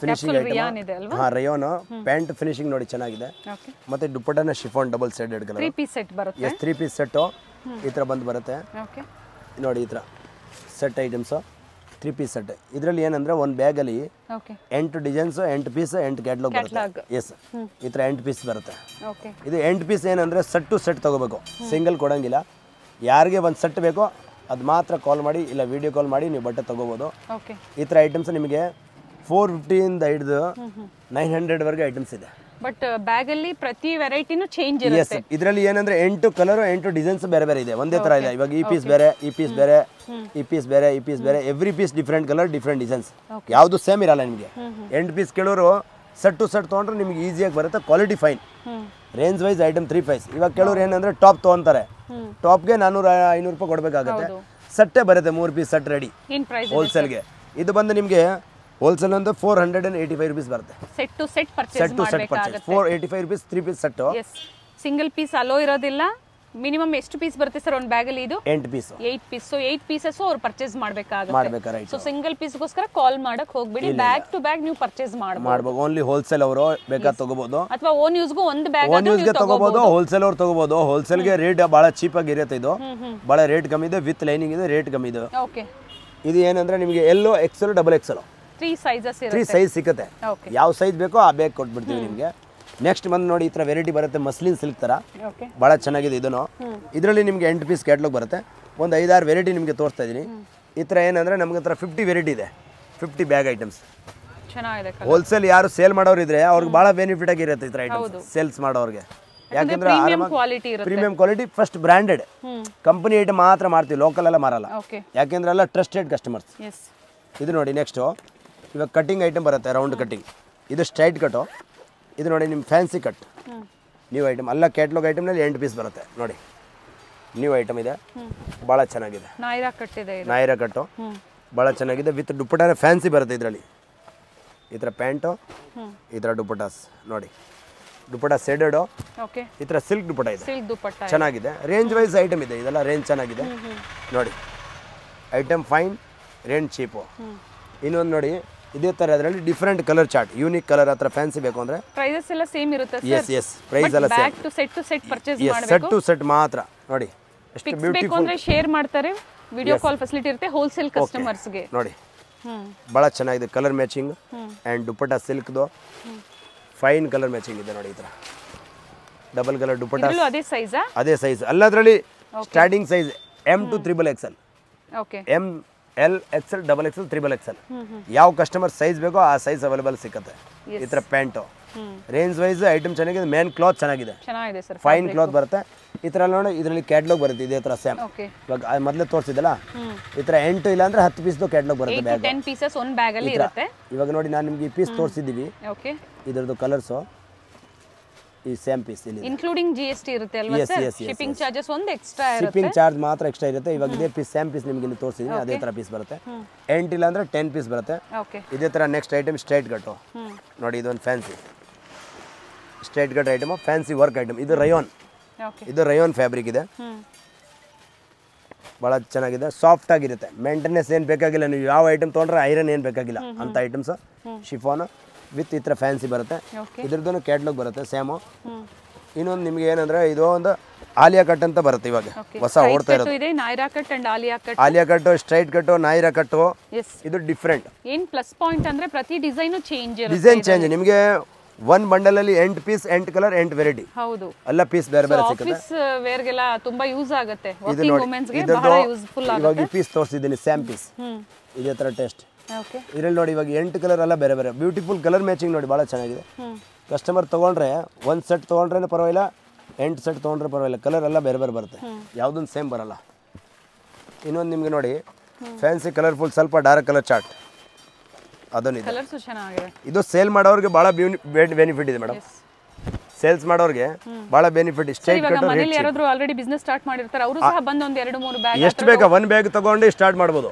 ಫಿನಿಶಿಂಗ್ ಐಟಮ್ ಹಾ ರಯೋನ್ ಪ್ಯಾಂಟ್ ಫಿನಿಶಿಂಗ್ ನೋಡಿ ಚೆನ್ನಾಗಿದೆ ಮತ್ತೆ ದುಪ್ಪಟ್ಟನ chiffon double sided colour 3 piece set ಬರುತ್ತೆ ಎಸ್ ತ್ರೀ ಪೀಸ್ ಸೆಟ್ ಈ ತರ ಬಂದು ಬರುತ್ತೆ ನೋಡಿ ಈ ತರ set items three piece set ಇದರಲ್ಲಿ ಏನಂದ್ರೆ ಒಂದು ಬ್ಯಾಗಲ್ಲಿ ಎಂಟು ಡಿಸೈನ್ಸ್ ಎಂಟು ಪೀಸ್ ಎಂಟು ಕ್ಯಾಟ್ಲಾಗ್ ಬರುತ್ತೆ ಎಸ್ ಈ ಥರ ಎಂಟು ಪೀಸ್ ಬರುತ್ತೆ ಇದು ಎಂಟು ಪೀಸ್ ಏನಂದ್ರೆ ಸೆಟ್ ಟು ಸೆಟ್ ತಗೋಬೇಕು ಸಿಂಗಲ್ ಕೊಡಂಗಿಲ್ಲ ಯಾರಿಗೆ ಒಂದು ಸೆಟ್ ಬೇಕೋ ಅದು ಮಾತ್ರ ಕಾಲ್ ಮಾಡಿ ಇಲ್ಲ ವಿಡಿಯೋ ಕಾಲ್ ಮಾಡಿ ನೀವು ಬಟ್ಟೆ ತಗೋಬೋದು ಈ ಥರ ಐಟಮ್ಸ್ ನಿಮಗೆ ಫೋರ್ ಫಿಫ್ಟಿಯಿಂದ ಹಿಡಿದು ನೈನ್ ಹಂಡ್ರೆಡ್ ವರೆಗೆ ಐಟಮ್ಸ್ ಇದೆ ಬಟ್ uh, ಬ್ಯಾಗ್ ಅಲ್ಲಿ ಪ್ರತಿ ವೆರೈಟಿನೂ ಚೇಂಜ್ ಇರುತ್ತೆ ಇದರಲ್ಲಿ ಏನಂದ್ರೆ ಎಂಟು ಕಲರ್ ಎಂಟು ಡಿಸೈನ್ಸ್ ಬೇರೆ ಬೇರೆ ಇದೆ ಒಂದೇ ತರ ಇಲ್ಲ ಇವಾಗ ಈ ಪೀಸ್ ಬೇರೆ ಈ ಪೀಸ್ ಬೇರೆ ಈ ಪೀಸ್ ಬೇರೆ ಈ ಪೀಸ್ ಬೇರೆ every piece different colour different designs ಯಾವುದು ಸೇಮ್ ಇರಲ್ಲ ನಿಮಗೆ ಎಂಟು ಪೀಸ್ ಕೇಳೋರು ಸಟ್ ಟು ಸಟ್ ತೊಗೊಂಡ್ರೆ ನಿಮ್ಗೆ ಈಸಿಯಾಗಿ ಬರುತ್ತೆ quality fine range wise item three ಫೈಸ್ ಇವಾಗ ಕೇಳೋರು ಏನಂದ್ರೆ ಟಾಪ್ ತೊಗೊಂತಾರೆ ಟಾಪ್ಗೆ ನಾನೂರ ಐನೂರು ರೂಪಾಯಿ ಕೊಡಬೇಕಾಗುತ್ತೆ ಸೆಟ್ಟೇ ಬರುತ್ತೆ ಮೂರು ಪೀಸ್ ಸೆಟ್ ರೆಡಿ ಹೋಲ್ಸೇಲ್ಗೆ ಇದು ಬಂದು ನಿಮಗೆ ಹೋಲ್ಸೇಲ್ ಅಂದ್ರೆ four hundred and eighty five rupees ಬರುತ್ತೆ set to set purchase set to set purchase four eighty five rupees three piece set single piece allow ಇರೋದಿಲ್ಲ ಮಿನಿಮಮ್ ಎಷ್ಟು ಪೀಸ್ ಬರುತ್ತೆ ಸರ್ ಒಂದು ಬ್ಯಾಗಲ್ಲಿ ಇದು ಎಂಟು piece eight piece so eight pieces ಅವ್ರು ಪರ್ಚೇಸ್ ಮಾಡಬೇಕಾಗುತ್ತೆ ಸೊ ಸಿಂಗಲ್ ಪೀಸ್ಗೋಸ್ಕರ ಕಾಲ್ ಮಾಡಕ್ ಹೋಗ್ಬಿಡಿ ಬ್ಯಾಗ್ ಟು ಬ್ಯಾಗ್ ನೀವು ಪರ್ಚೇಸ್ ಮಾಡಬಹುದು ಓನ್ಲಿ ಹೋಲ್ಸೇಲ್ ಅವರು ಬೇಕಾದ ತಗೋಬಹುದು ಅಥವಾ ಓನ್ ಯೂಸ್ಗೂ ಒಂದು ಬ್ಯಾಗ್ ಓನ್ ಯೂಸ್ಗೆ ತಗೋಬಹುದು ಹೋಲ್ಸೇಲ್ ಅವ್ರು ತಗೋಬಹುದು ಹೋಲ್ಸೇಲ್ಗೆ ರೇಟ್ ಬಹಳ ಚೀಪ್ ಆಗಿ ಇರುತ್ತೆ ಇದು ಬಹಳ ರೇಟ್ ಕಮ್ಮಿ ಇದೆ ವಿತ್ ಲೈನಿಂಗ್ ಇದೆ ರೇಟ್ ಕಮ್ಮಿ ಇದೆ ಓಕೆ ಇದು ಏನಂದ್ರೆ ನಿಮಗೆ L XL double XL three sizes three size ಸಿಗುತ್ತೆ ಯಾವ ಸೈಜ್ ಬೇಕೋ ಆ ಬೇಗ ಕೊಟ್ಬಿಡ್ತೀವಿ ನಿಮಗೆ ನೆಕ್ಸ್ಟ್ ಬಂದು ನೋಡಿ ಈ ಥರ ವೆರೈಟಿ ಬರುತ್ತೆ ಮಸ್ಲಿನ್ ಸಿಲ್ಕ್ ಥರ ಭಾಳ ಚೆನ್ನಾಗಿದೆ ಇದನ್ನು ಇದರಲ್ಲಿ ನಿಮಗೆ ಎಂಟು ಪೀಸ್ ಕ್ಯಾಟ್ಲಾಗ್ ಬರುತ್ತೆ ಒಂದು ಐದಾರು ವೆರೈಟಿ ನಿಮಗೆ ತೋರಿಸ್ತಾ ಇದ್ದೀನಿ ಈ ಥರ ಏನಂದರೆ ನಮ್ಗೆ ಥರ ಫಿಫ್ಟಿ ವೆರೈಟಿ ಇದೆ ಫಿಫ್ಟಿ ಬ್ಯಾಗ್ ಐಟಮ್ಸ್ ಹೋಲ್ಸೇಲ್ ಯಾರು ಸೇಲ್ ಮಾಡೋರು ಇದ್ರೆ ಅವ್ರಿಗೆ ಭಾಳ ಬೆನಿಫಿಟ್ ಆಗಿರುತ್ತೆ ಈ ಥರ ಐಟಮ್ಸ್ ಸೇಲ್ಸ್ ಮಾಡೋರಿಗೆ ಯಾಕೆಂದ್ರೆ premium quality first branded company item ಮಾತ್ರ ಮಾರ್ತೀವಿ ಲೋಕಲ್ ಎಲ್ಲ ಮಾರಲ್ಲ ಯಾಕೆಂದ್ರೆ ಎಲ್ಲ ಟ್ರಸ್ಟೆಡ್ ಕಸ್ಟಮರ್ಸ್ ಇದು ನೋಡಿ ನೆಕ್ಸ್ಟು ಇವಾಗ ಕಟ್ಟಿಂಗ್ ಐಟಮ್ ಬರುತ್ತೆ ರೌಂಡ್ ಕಟ್ಟಿಂಗ್ ಇದು ಸ್ಟ್ರೈಟ್ ಕಟ್ಟು ಇದು ನೋಡಿ ನಿಮ್ಮ ಫ್ಯಾನ್ಸಿ ಕಟ್ ನ್ಯೂ ಐಟಮ್ ಅಲ್ಲ ಕ್ಯಾಟ್ಲಾಗ್ ಐಟಮ್ನಲ್ಲಿ ಎಂಟು ಪೀಸ್ ಬರುತ್ತೆ ನೋಡಿ ನ್ಯೂ ಐಟಮ್ ಇದೆ ಭಾಳ ಚೆನ್ನಾಗಿದೆ ನಾಯಿರ ಕಟ್ಟಿದೆ ಕಟ್ಟು ಭಾಳ ಚೆನ್ನಾಗಿದೆ ವಿತ್ ದುಪ್ಪಟ ಫ್ಯಾನ್ಸಿ ಬರುತ್ತೆ ಇದರಲ್ಲಿ ಈ ಥರ ಪ್ಯಾಂಟು ಈ ಥರ ದುಪ್ಪಟಾಸ್ ನೋಡಿ ದುಪ್ಪಟ ಸೆಡೆಡು ಈ ಥರ ಸಿಲ್ಕ್ ದುಪ್ಪಟ ಇದೆ ಚೆನ್ನಾಗಿದೆ ರೇಂಜ್ ವೈಸ್ ಐಟಮ್ ಇದೆ ಇದೆಲ್ಲ ರೇಂಜ್ ಚೆನ್ನಾಗಿದೆ ನೋಡಿ ಐಟಮ್ ಫೈನ್ ರೇಂಜ್ ಚೀಪು ಇನ್ನೊಂದು ನೋಡಿ ಇದೇ ತರ ಅದರಲ್ಲಿ different colour chart unique colour ಹತ್ರ ಫ್ಯಾನ್ಸಿ ಬೇಕು ಅಂದ್ರೆ ಪ್ರೈಸಸ್ ಎಲ್ಲ ಸೇಮ್ ಇರುತ್ತೆ ಎಸ್ ಎಸ್ ಪ್ರೈಸ್ ಎಲ್ಲ same to set to set purchase ಮಾಡಬೇಕು ಸೆಟ್ ಟು ಸೆಟ್ ಮಾತ್ರ ನೋಡಿ ಎಷ್ಟು ಬೇಕು ಅಂದ್ರೆ ಶೇರ್ ಮಾಡ್ತಾರೆ ವಿಡಿಯೋ ಕಾಲ್ ಫೆಸಿಲಿಟಿ ಇರುತ್ತೆ ಹೋಲ್ಸೇಲ್ ಗೆ ನೋಡಿ ಹ್ಮ್ ಬಹಳ ಚೆನ್ನಾಗಿದೆ colour matching and dupatta silk ದೋ ಫೈನ್ ಕಲರ್ ಮ್ಯಾಚಿಂಗ್ ಇದೆ ನೋಡಿ ಈ ಡಬಲ್ ಕಲರ್ ಇದು ಅದೇ ಸೈಜಾ ಅದೇ ಸೈಜ್ ಅಲ್ಲದರಲ್ಲಿ starting size M to triple okay M L X L double X L triple X L ಯಾವ ಕಸ್ಟಮರ್ ಸೈಜ್ ಬೇಕೋ ಆ ಸೈಜ್ ಅವೈಲೇಬಲ್ ಸಿಗುತ್ತೆ ಈ ತರ ಪ್ಯಾಂಟು ರೇಂಜ್ ವೈಸ್ ಐಟಮ್ ಚೆನ್ನಾಗಿದೆ ಮೇನ್ ಕ್ಲಾತ್ ಚೆನ್ನಾಗಿದೆ ಫೈನ್ ಕ್ಲಾತ್ ಬರುತ್ತೆ ಈ ತರ ನೋಡಿ ಇದರಲ್ಲಿ ಕ್ಯಾಟ್ಲಾಗ್ ಬರುತ್ತೆ ಇದೇ ತರ ಸೇಮ್ ಇವಾಗ ಮೊದಲೇ ತೋರಿಸಿದಲ್ಲ ಈ ಎಂಟು ಇಲ್ಲ ಅಂದ್ರೆ ಹತ್ತು ಪೀಸ್ದು ಕ್ಯಾಟ್ಲಾಗ್ ಬರುತ್ತೆ ಇವಾಗ ನೋಡಿ ನಾನು ನಿಮ್ಗೆ ಈ ಪೀಸ್ ತೋರಿಸಿದೀವಿ ಇದರದ್ದು ಕಲರ್ಸು ಈ ಸೇಮ್ ಪೀಸ್ ಇಲ್ಲಿ ಇನ್ಕ್ಲೂಡಿಂಗ್ ಜಿ ಎಸ್ ಟಿ ಇರುತ್ತೆ ಅಲ್ವಾ ಶಿಪ್ಪಿಂಗ್ ಚಾರ್ಜಸ್ ಒಂದು ಎಕ್ಸ್ಟ್ರಾ ಇರುತ್ತೆ ಶಿಪ್ಪಿಂಗ್ ಚಾರ್ಜ್ ಮಾತ್ರ ಎಕ್ಸ್ಟ್ರಾ ಇರುತ್ತೆ ಇವಾಗ ಇದೇ ಪೀಸ್ ಸೇಮ್ ಪೀಸ್ ನಿಮಗೆ ಇಲ್ಲಿ ತೋರಿಸಿದೀನಿ ಅದೇ ತರ ಪೀಸ್ ಬರುತ್ತೆ ಎಂಟ್ ಇಲ್ಲ ಅಂದ್ರೆ ಟೆನ್ ಪೀಸ್ ಬರುತ್ತೆ ಇದೇ ತರ ನೆಕ್ಸ್ಟ್ ಐಟಮ್ ಸ್ಟ್ರೈಟ್ ಕಟ್ಟು ನೋಡಿ ಇದೊಂದು fancy straight cut item fancy work item ಇದು ರಯೋನ್ ಇದು ರಯೋನ್ ಫ್ಯಾಬ್ರಿಕ್ ಇದೆ ಭಾಳ ಚೆನ್ನಾಗಿದೆ ಸಾಫ್ಟ್ ಆಗಿರುತ್ತೆ ಮೇಂಟೆನೆನ್ಸ್ ಏನು ಬೇಕಾಗಿಲ್ಲ ನೀವು ಯಾವ ಐಟಮ್ ತೊಗೊಂಡ್ರೆ ಐರನ್ ಏನು ಬೇಕಾಗಿಲ್ಲ ಅಂಥ ಐಟಮ್ಸ್ ಶಿಫಾನು ವಿತ್ ಈ ಥರ ಫ್ಯಾನ್ಸಿ ಬರುತ್ತೆ ಇದ್ರದ್ದು ಕ್ಯಾಟ್ಲಾಗ್ ಬರುತ್ತೆ ಸೇಮು ಇನ್ನೊಂದು ನಿಮ್ಗೆ ಏನಂದ್ರೆ ಇದು ಒಂದು ಆಲಿಯಾ ಕಟ್ ಅಂತ ಬರುತ್ತೆ ಇವಾಗ ಹೊಸ ಓಡ್ತಾ ಇರೋದು Alia cut straight cut Naira cut ಇದು ಡಿಫ್ರೆಂಟ್ ಏನ್ ಪ್ಲಸ್ ಪಾಯಿಂಟ್ ಅಂದ್ರೆ ಪ್ರತಿ ಡಿಸೈನ್ ಚೇಂಜ್ ಡಿಸೈನ್ ಚೇಂಜ್ ನಿಮಗೆ ಒನ್ ಬಂಡಲ್ ಅಲ್ಲಿ ಎಂಟು ಪೀಸ್ ಎಂಟು ಕಲರ್ ಎಂಟು ವೆರೈಟಿ ಹೌದು ಎಲ್ಲ ಪೀಸ್ ಬೇರೆ ಬೇರೆ ಸಿಗುತ್ತೆ ವೇರ್ಗೆಲ್ಲ uh, ತುಂಬಾ ಯೂಸ್ ಆಗುತ್ತೆ ಇದು ನೋಡಿ ಇವಾಗ ಪೀಸ್ ತೋರಿಸಿದ್ದೀನಿ ಸ್ಯಾಮ್ ಪೀಸ್ ಇದೇ ತರ ಟೇಸ್ಟ್ ಇದ್ರಲ್ಲಿ ನೋಡಿ ಇವಾಗ ಎಂಟು ಕಲರ್ ಎಲ್ಲ ಬೇರೆ ಬೇರೆ ಬ್ಯೂಟಿಫುಲ್ ಕಲರ್ ಮ್ಯಾಚಿಂಗ್ ನೋಡಿ ಭಾಳ ಚೆನ್ನಾಗಿದೆ ಕಸ್ಟಮರ್ ತೊಗೊಂಡ್ರೆ ಒಂದು ಸೆಟ್ ತೊಗೊಂಡ್ರೆ ಪರವಾಗಿಲ್ಲ ಎಂಟು ಸೆಟ್ ತೊಗೊಂಡ್ರೆ ಪರವಾಗಿಲ್ಲ ಕಲರ್ ಎಲ್ಲ ಬೇರೆ ಬೇರೆ ಬರುತ್ತೆ ಯಾವುದೊಂದು ಸೇಮ್ ಬರಲ್ಲ ಇನ್ನೊಂದು ನಿಮಗೆ ನೋಡಿ ಫ್ಯಾನ್ಸಿ ಕಲರ್ಫುಲ್ ಸ್ವಲ್ಪ ಡಾರ್ಕ್ ಕಲರ್ ಚಾರ್ಟ್ ಇದೆ ಇದು ಸೇಲ್ ಮಾಡೋರಿಗೆ ಭಾಳ ಬೆನಿಫಿಟ್ ಇದೆ ಮೇಡಮ್ ಸೇಲ್ಸ್ ಮಾಡೋರಿಗೆ ಬಹಳ ಬೆನಿಫಿಟ್ ಸ್ಟೇಟ್ ಯಾರಾದರೂ ಎಷ್ಟು ಬೇಕಾ ಒನ್ ಬ್ಯಾಗ್ ತಗೊಂಡು ಸ್ಟಾರ್ಟ್ ಮಾಡ್ಬೋದು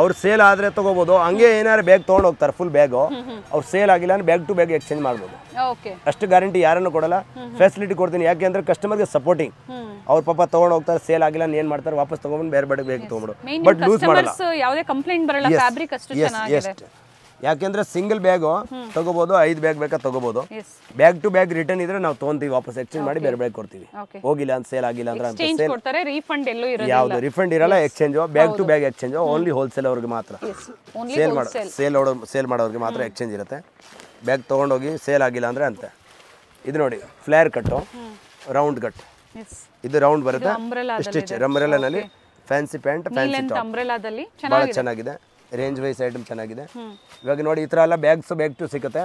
ಅವ್ರು ಸೇಲ್ ಆದ್ರೆ ತಗೋಬಹುದು ಹಂಗೆ ಏನಾದ್ರು ಬ್ಯಾಗ್ ತಗೊಂಡು ಹೋಗ್ತಾರೆ ಫುಲ್ ಬ್ಯಾಗ್ ಅವ್ರು ಸೇಲ್ ಆಗಿಲ್ಲ ಅಂದ್ರೆ ಬ್ಯಾಗ್ ಟು ಬ್ಯಾಗ್ ಎಕ್ಸ್ಚೇಂಜ್ ಮಾಡ್ಬೋದು ಅಷ್ಟು ಗ್ಯಾರಂಟಿ ಯಾರನ್ನು ಕೊಡಲ್ಲ ಫೆಸಿಲಿಟಿ ಕೊಡ್ತೀನಿ ಯಾಕೆ ಅಂದ್ರೆ ಕಸ್ಟಮರ್ಗೆ ಸಪೋರ್ಟಿಂಗ್ ಅವ್ರ ಪಾಪ ತಗೊಂಡು ಹೋಗ್ತಾರೆ ಸೇಲ್ ಆಗಿಲ್ಲ ಏನ್ ಮಾಡ್ತಾರೆ ವಾಪಸ್ ತಗೊಂಡ್ಬಂದು ಬೇರೆ ಬೇರೆ ಬೇಗ ತಗೊಂಡು ಬಟ್ ಲೂಸ್ ಮಾಡಲ್ಲ ಯಾವುದೇ ಕಂಪ್ಲೇಂಟ್ ಬರಲ್ಲ ಫ್ಯಾಬ್ರಿಕ್ ಅಷ್ಟು ಚೆನ್ನಾಗಿದೆ ಯಾಕೆಂದ್ರೆ ಸಿಂಗಲ್ ಬ್ಯಾಗು ತಗೋಬಹುದು ಐದು ಬ್ಯಾಗ್ ಬೇಕಾ ತಗೋಬಹುದು ಬ್ಯಾಗ್ ಟು ಬ್ಯಾಗ್ ರಿಟರ್ನ್ ಇದ್ರೆ ನಾವು ತಗೊಂತೀವಿ ವಾಪಸ್ ಎಕ್ಸ್ಚೇಂಜ್ ಮಾಡಿ ಬೇರೆ ಬ್ಯಾಗ್ ಕೊಡ್ತೀವಿ ಹೋಗಿಲ್ಲ ಅಂತ ಸೇಲ್ ಆಗಿಲ್ಲ ಅಂದ್ರೆ ಯಾವ್ದು ರಿಫಂಡ್ ಇರಲ್ಲ exchange bag to bag exchange only wholesale ಅವ್ರಿಗೆ ಮಾತ್ರ ಸೇಲ್ ಮಾಡ ಸೇಲ್ ಸೇಲ್ ಮಾಡೋರಿಗೆ ಮಾತ್ರ ಎಕ್ಸ್ಚೇಂಜ್ ಇರುತ್ತೆ ಬ್ಯಾಗ್ ತಗೊಂಡೋಗಿ ಸೇಲ್ ಆಗಿಲ್ಲ ಅಂದ್ರೆ ಅಂತೆ ಇದು ನೋಡಿ ಫ್ಲೇರ್ ಕಟ್ಟು ರೌಂಡ್ ಕಟ್ ಇದು ರೌಂಡ್ ಬರುತ್ತೆ ಸ್ಟಿಚ್ ಅಂಬ್ರೆಲಾನಲ್ಲಿ ಫ್ಯಾನ್ಸಿ ಪ್ಯಾಂಟ್ ಫ್ಯಾನ್ಸಿ ಟಾಪ್ ಚೆನ್ನಾಗಿದೆ ರೇಂಜ್ ವೈಸ್ ಐಟಮ್ ಚೆನ್ನಾಗಿದೆ ಇವಾಗ ನೋಡಿ ಈ ಥರ ಎಲ್ಲ ಬ್ಯಾಗ್ಸ್ ಬ್ಯಾಗ್ ಟು ಸಿಗುತ್ತೆ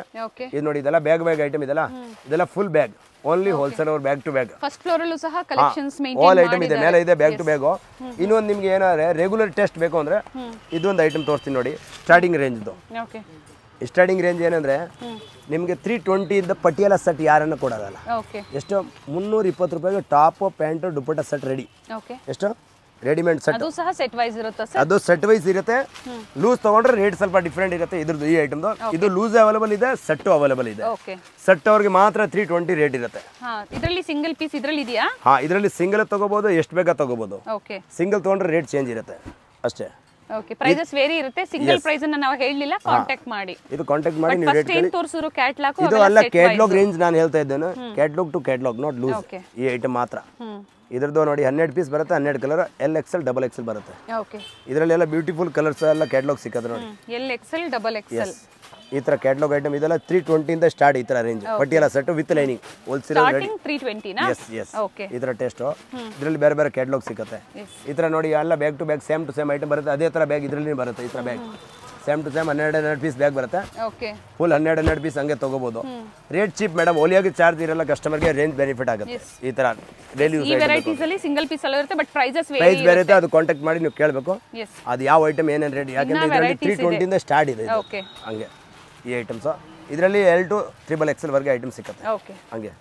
ಇದು ನೋಡಿ ಇದೆಲ್ಲ ಬ್ಯಾಗ್ ಬ್ಯಾಗ್ ಐಟಮ್ ಇದೆಲ್ಲ ಇದೆಲ್ಲ ಫುಲ್ ಬ್ಯಾಗ್ ಓನ್ಲಿ ಹೋಲ್ಸೇಲ್ ಅವ್ರ ಬ್ಯಾಗ್ ಟು ಬ್ಯಾಗ್ ಫಸ್ಟ್ ಸಹ ಕಲೆಕ್ಷನ್ಸ್ ಆಲ್ ಐಟಮ್ ಇದೆ ಮೇಲೆ ಇದೆ ಬ್ಯಾಗ್ ಟು ಬ್ಯಾಗು ಇನ್ನೊಂದು ನಿಮ್ಗೆ ಏನಾದ್ರೆ ರೆಗ್ಯುಲರ್ ಟೆಸ್ಟ್ ಬೇಕು ಅಂದ್ರೆ ಇದೊಂದು ಐಟಮ್ ತೋರಿಸ್ತೀನಿ ನೋಡಿ ಸ್ಟಾರ್ಟಿಂಗ್ ರೇಂಜ್ ಇದು ಸ್ಟಾರ್ಟಿಂಗ್ ರೇಂಜ್ ಏನಂದ್ರೆ ನಿಮಗೆ ತ್ರೀ ಟ್ವೆಂಟಿ ಇದ್ದ ಪಟಿಯಾಲ ಸೆಟ್ ಯಾರನ್ನು ಕೊಡೋದಲ್ಲ ಎಷ್ಟು ಮುನ್ನೂರ ಇಪ್ಪತ್ತು ರೂಪಾಯಿಗೆ top pant dupatta set ready ಎಷ್ಟು ರೆಡಿಮೇಡ್ ಸೆಟ್ ಅದು ಸಹ ಸೆಟ್ ವೈಸ್ ಇರುತ್ತೆ ಸರ್ ಅದು ಸೆಟ್ ವೈಸ್ ಇರುತ್ತೆ ಲೂಸ್ ತಗೊಂಡ್ರೆ ರೇಟ್ ಸ್ವಲ್ಪ ಡಿಫ್ರೆಂಟ್ ಇರುತ್ತೆ ಇದ್ರದ್ದು ಈ ಐಟಮ್ದು ಇದು ಲೂಸ್ ಅವೈಲೇಬಲ್ ಇದೆ ಸೆಟ್ ಅವೈಲೇಬಲ್ ಇದೆ ಸೆಟ್ ಅವ್ರಿಗೆ ಮಾತ್ರ ತ್ರೀ ಟ್ವೆಂಟಿ ರೇಟ್ ಇರುತ್ತೆ ಇದರಲ್ಲಿ ಸಿಂಗಲ್ ಪೀಸ್ ಇದರಲ್ಲಿ ಇದೆಯಾ ಹಾ ಇದರಲ್ಲಿ ಸಿಂಗಲ್ ತಗೋಬಹುದು ಎಷ್ಟು ಬೇಕಾ ತಗೋಬಹುದು ಸಿಂಗಲ್ ತಗೊಂಡ್ರೆ ರೇಟ್ ಚೇಂಜ್ ಇರುತ್ತೆ ಅಷ್ಟೇ ಓಕೆ ಪ್ರೈಸಸ್ ವೇರಿ ಇರುತ್ತೆ ಸಿಂಗಲ್ ಪ್ರೈಸ್ ಅನ್ನು ನಾವು ಹೇಳಲಿಲ್ಲ ಕಾಂಟ್ಯಾಕ್ಟ್ ಮಾಡಿ ಇದು ಕಾಂಟ್ಯಾಕ್ಟ್ ಮಾಡಿ ನೀವು ರೇಟ್ ಏನು ತೋರಿಸಿರೋ ಕ್ಯಾಟ್ಲಾಗ್ ಇದು ಅಲ್ಲ ಕ್ಯಾಟ್ಲಾಗ್ ರೇಂಜ್ ನಾನು ಹೇಳ್ತಾ ಇದ್ದೇನೆ catalogue to catalogue not loose ಈ ಐಟಂ ಮಾತ್ರ ಇದ್ರದ್ದು ನೋಡಿ ಹನ್ನೆರಡು ಪೀಸ್ ಬರುತ್ತೆ ಹನ್ನೆರಡು colour L X L double XL ಬರುತ್ತೆ ಎಲ್ಲ ಬ್ಯೂಟಿಫುಲ್ ಕಲರ್ಸ್ ಎಲ್ಲ ಕ್ಯಾಟ್ಲಾಗ್ ಸಿಕ್ಕತ್ತೆ ನೋಡಿ ಎಲ್ ಎಲ್ ಡಬಲ್ ಎಕ್ಸೆಲ್ ಈ ತರ ಕ್ಯಾಟ್ಲಾಗ್ ಐಟಮ್ ಇದೆಲ್ಲ ತ್ರೀ ಟ್ವೆಂಟಿಯಿಂದ ಸ್ಟಾರ್ಟ್ ಈ ತರ ರೇಂಜ್ ಪಟ್ಟಿಯಲ್ಲ set with lining wholesale yes yes ಈ ತರ ಟೇಸ್ಟ್ ಇದರಲ್ಲಿ ಬೇರೆ ಬೇರೆ ಕ್ಯಾಟ್ಲಾಗ್ ಸಿಗುತ್ತೆ ಈ ತರ ನೋಡಿ ಎಲ್ಲ bag to bag same to same item ಬರುತ್ತೆ ಅದೇ ತರ ಬ್ಯಾಗ್ ಇದರಲ್ಲಿ ಬರುತ್ತೆ ಈ ತರ ಬ್ಯಾಗ್ ಸೇಮ್ ಟು ಸೇಮ್ ಹನ್ನೆರಡು ಹನ್ನೆರಡು ಪೀಸ್ ಬ್ಯಾಗ್ ಬರುತ್ತೆ ಫುಲ್ ಹನ್ನೆರಡು ಹನ್ನೆರಡು ಪೀಸ್ ಹಂಗೆ ತಗೋಬಹುದು ರೇಟ್ ಚೀಪ್ ಮೇಡಮ್ ಓಲಿಯಾಗಿ ಚಾರ್ಜ್ ಇರಲ್ಲ ಕಸ್ಟಮರ್ಗೆ ರೇಂಜ್ ಬೆನಿಫಿಟ್ ಆಗುತ್ತೆ ಈ ತರ daily use varieties single piece price ಬೇರೆ ಇರುತ್ತೆ ಅದು ಕಾಂಟ್ಯಾಕ್ಟ್ ಮಾಡಿ ನೀವು ಕೇಳಬೇಕು ಅದು ಯಾವ ಐಟಮ್ ಏನೇನು ರೇಟ್ ಯಾಕಂದ್ರೆ ಇದರಲ್ಲಿ ತ್ರೀ ಟ್ವೆಂಟಿಯಿಂದ ಸ್ಟಾರ್ಟ್ ಇದೆ ಹಂಗೆ ಈ ಐಟಮ್ಸ್ ಇದರಲ್ಲಿ ಎಲ್ ಟು ತ್ರಿಬಲ್ ಎಕ್ಸೆಲ್ ವರ್ಗೆ ಐಟಮ್ ಸಿಕ್ಕತ್ತೆ ಹಂಗೆ